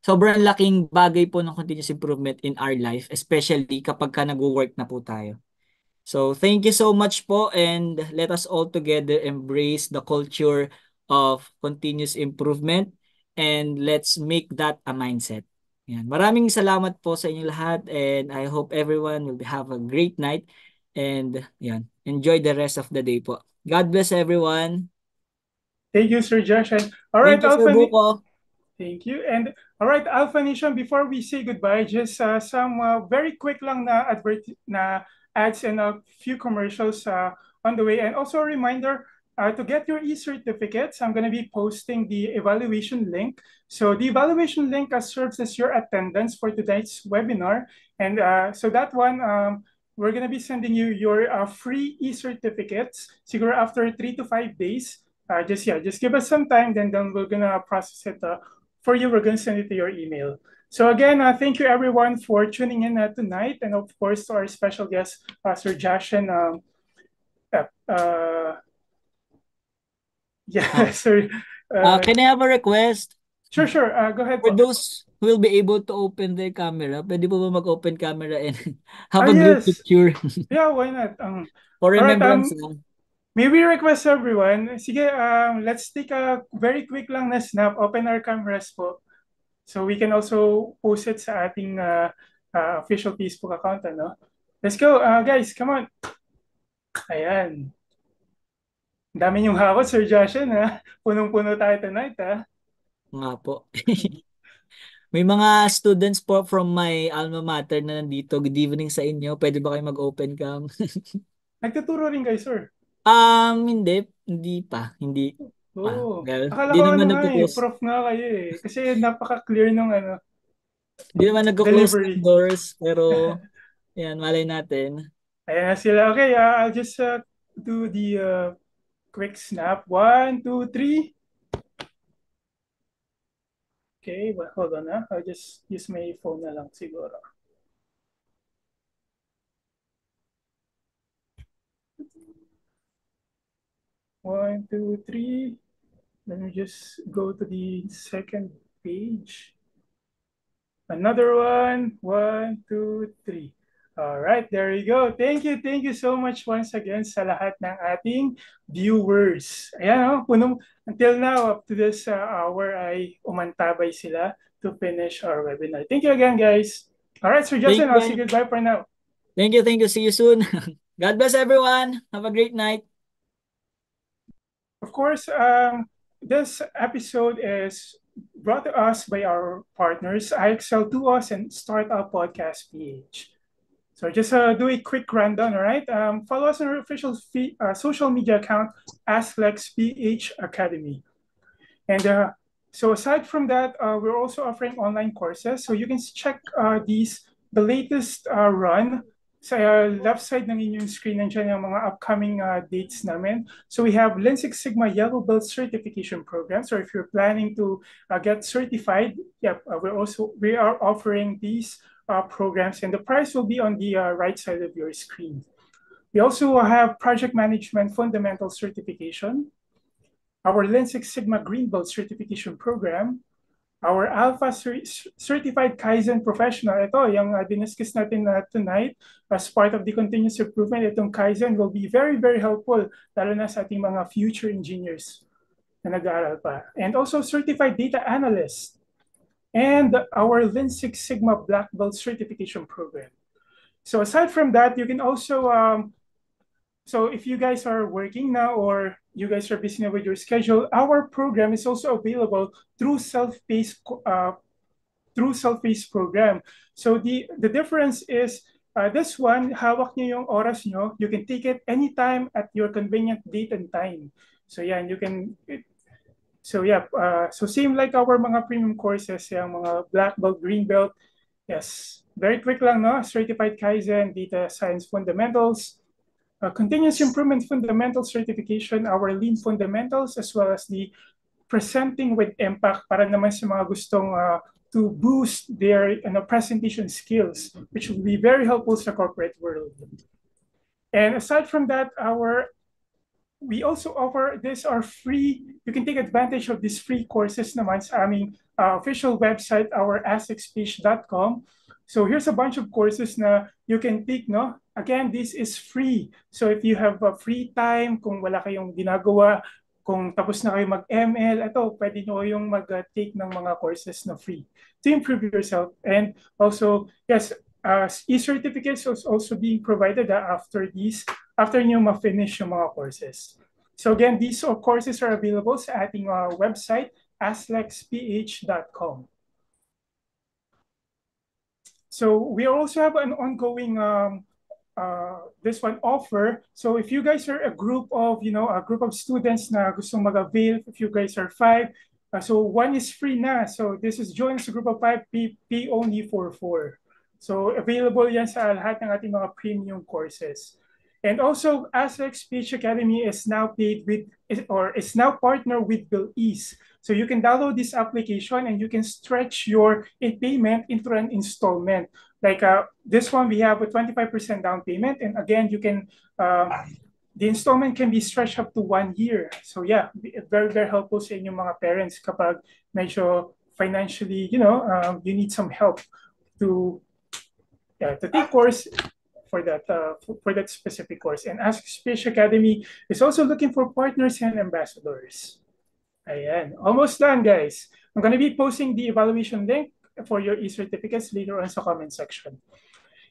sobrang laking bagay po ng continuous improvement in our life especially kapag ka nagwo-work na po tayo. So, thank you so much po and let us all together embrace the culture of continuous improvement and let's make that a mindset. Yan. Maraming salamat po sa inyo lahat and I hope everyone will have a great night and yan, enjoy the rest of the day po. God bless everyone. Thank you, Sir Josh. And, all right, Thank you, Sir Buko. Thank you. And all right, Alpha Nation, before we say goodbye, just uh, some uh, very quick lang na advert na ads and a few commercials uh, on the way. And also a reminder Uh, to get your e-certificates, I'm going to be posting the evaluation link. So the evaluation link uh, serves as your attendance for today's webinar. And uh, so that one, um, we're going to be sending you your uh, free e-certificates, Siguro after three to five days. Uh, just yeah, just give us some time, then, then we're going to process it uh, for you. We're going to send it to your email. So again, thank you everyone for tuning in tonight. And of course, to our special guest, Sir Jashin. Um, yeah, oh. <laughs> sorry. Uh, uh, can I have a request? Sure, sure. Uh, go ahead. For those who will be able to open their camera, pwede po ba mag-open camera and <laughs> have ah, a group yes. picture? <laughs> yeah, why not? Um, For remembrance right, um, ah. May we request everyone, sige, um, let's take a very quick lang na snap, open our cameras po. So we can also post it sa ating uh, uh, official Facebook account. Ano? Let's go, uh, guys, come on. Ayan. Dami niyong hawak, Sir Joshua, ha? Punong-puno tayo tonight, ha? Nga po. <laughs> May mga students po from my alma mater na nandito. Good evening sa inyo. Pwede ba kayo mag-open cam? <laughs> Nagtuturo rin kayo, sir? Um, hindi. Hindi pa. Hindi. Oh. Ah, Akala ko ano nga eh, prof nga kayo eh. Kasi napaka-clear nung ano. Hindi naman nag close ng doors, pero <laughs> yan, malay natin. Ayan na sila. Okay, uh, I'll just uh, do the uh, Quick snap. One, two, three. Okay, well, hold on. Huh? Ah. I'll just use my phone na lang siguro. One, two, three. Let me just go to the second page. Another one. One, two, three. All right, there you go. Thank you, thank you so much once again sa lahat ng ating viewers. Ayan, oh, punong, until now, up to this uh, hour ay umantabay sila to finish our webinar. Thank you again, guys. All right, Sir Justin, thank I'll you. say goodbye for now. Thank you, thank you. See you soon. <laughs> God bless everyone. Have a great night. Of course, um, this episode is brought to us by our partners, IXL2Us and Startup Podcast PH. So just uh, do a quick rundown, all right? Um, follow us on our official fee, uh, social media account, AskLexPH Academy. And uh, so aside from that, uh, we're also offering online courses. So you can check uh, these, the latest uh, run sa left side ng inyong screen, nandiyan yung mga upcoming uh, dates namin. So we have Lean Six Sigma Yellow Belt Certification Program. So if you're planning to uh, get certified, yep, uh, we're also, we are offering these uh, programs, and the price will be on the uh, right side of your screen. We also have Project Management Fundamental Certification, our Lean Six Sigma Green Belt Certification Program, our Alpha Certified Kaizen Professional. Ito, yung uh, diniscuss natin na uh, tonight as part of the continuous improvement, itong Kaizen will be very, very helpful, lalo na sa ating mga future engineers na nag-aaral pa. And also Certified Data Analyst and our Lean Six Sigma Black Belt Certification Program. So aside from that, you can also, um, so if you guys are working now or you guys are busy with your schedule, our program is also available through self-paced uh, through self-paced program. So the, the difference is uh, this one, hawak niyo yung oras niyo. You can take it anytime at your convenient date and time. So yeah, and you can, it, So yeah, uh, so same like our mga premium courses, yung mga black belt, green belt. Yes, very quick lang, no? Certified Kaizen, Data Science Fundamentals, uh, Continuous Improvement Fundamentals Certification, our Lean Fundamentals, as well as the Presenting with Impact para naman sa mga gustong uh, to boost their you know, presentation skills, which will be very helpful sa corporate world. And aside from that, our we also offer, these are free, you can take advantage of these free courses naman sa aming uh, official website, our asexpage.com. So here's a bunch of courses na you can take, no? Again, this is free. So if you have a free time, kung wala kayong ginagawa, kung tapos na kayo mag-ML, ito, pwede niyo yung mag-take ng mga courses na free to improve yourself. And also, yes, uh, e-certificates is also being provided uh, after these after nyo ma-finish yung mga courses. So again, these courses are available sa ating uh, website, aslexph.com. So we also have an ongoing um, uh, this one offer. So if you guys are a group of, you know, a group of students na gusto mag-avail, if you guys are five, uh, so one is free na. So this is join sa group of five, P, P only for four. So available yan sa lahat ng ating mga premium courses. And also, ASVEC Speech Academy is now paid with, or is now partnered with Bill Ease. So you can download this application and you can stretch your payment into an installment. Like uh, this one, we have a 25% down payment. And again, you can, um, the installment can be stretched up to one year. So yeah, very, very helpful sa inyong mga parents kapag medyo financially, you know, um, you need some help to, yeah, to take course for that uh, for that specific course. And Ask Space Academy is also looking for partners and ambassadors. Ayan, almost done, guys. I'm gonna be posting the evaluation link for your e-certificates later on the comment section.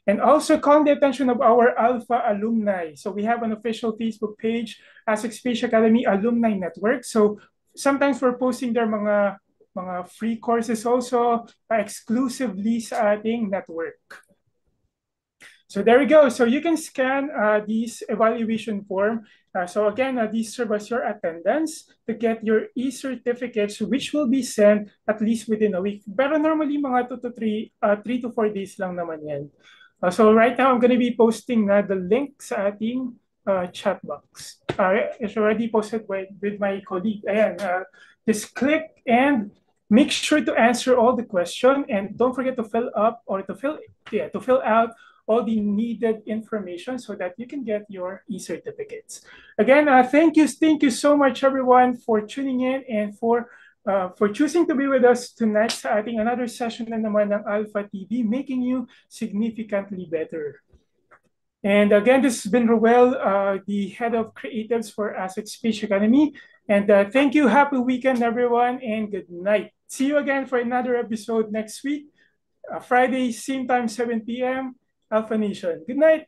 And also call the attention of our Alpha alumni. So we have an official Facebook page, Ask Space Academy Alumni Network. So sometimes we're posting their mga mga free courses also uh, exclusively sa ating network. So there we go. So you can scan uh, these evaluation form. Uh, so again, uh, these serve as your attendance to get your e-certificates, which will be sent at least within a week. Pero normally, mga 2 to 3, uh, 3 to 4 days lang naman yan. Uh, so right now, I'm going to be posting uh, the link sa ating uh, chat box. Uh, it's already posted with my colleague. Ayan, uh, just click and make sure to answer all the question and don't forget to fill up or to fill, yeah, to fill out all the needed information so that you can get your e-certificates. Again, uh, thank you, thank you so much everyone for tuning in and for uh, for choosing to be with us tonight I think another session the naman ng Alpha TV, making you significantly better. And again, this has been Ruel, uh, the head of creatives for Asset Speech Academy. And uh, thank you. Happy weekend, everyone, and good night. See you again for another episode next week, uh, Friday, same time, 7 p.m affirmation. Good night.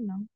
No. know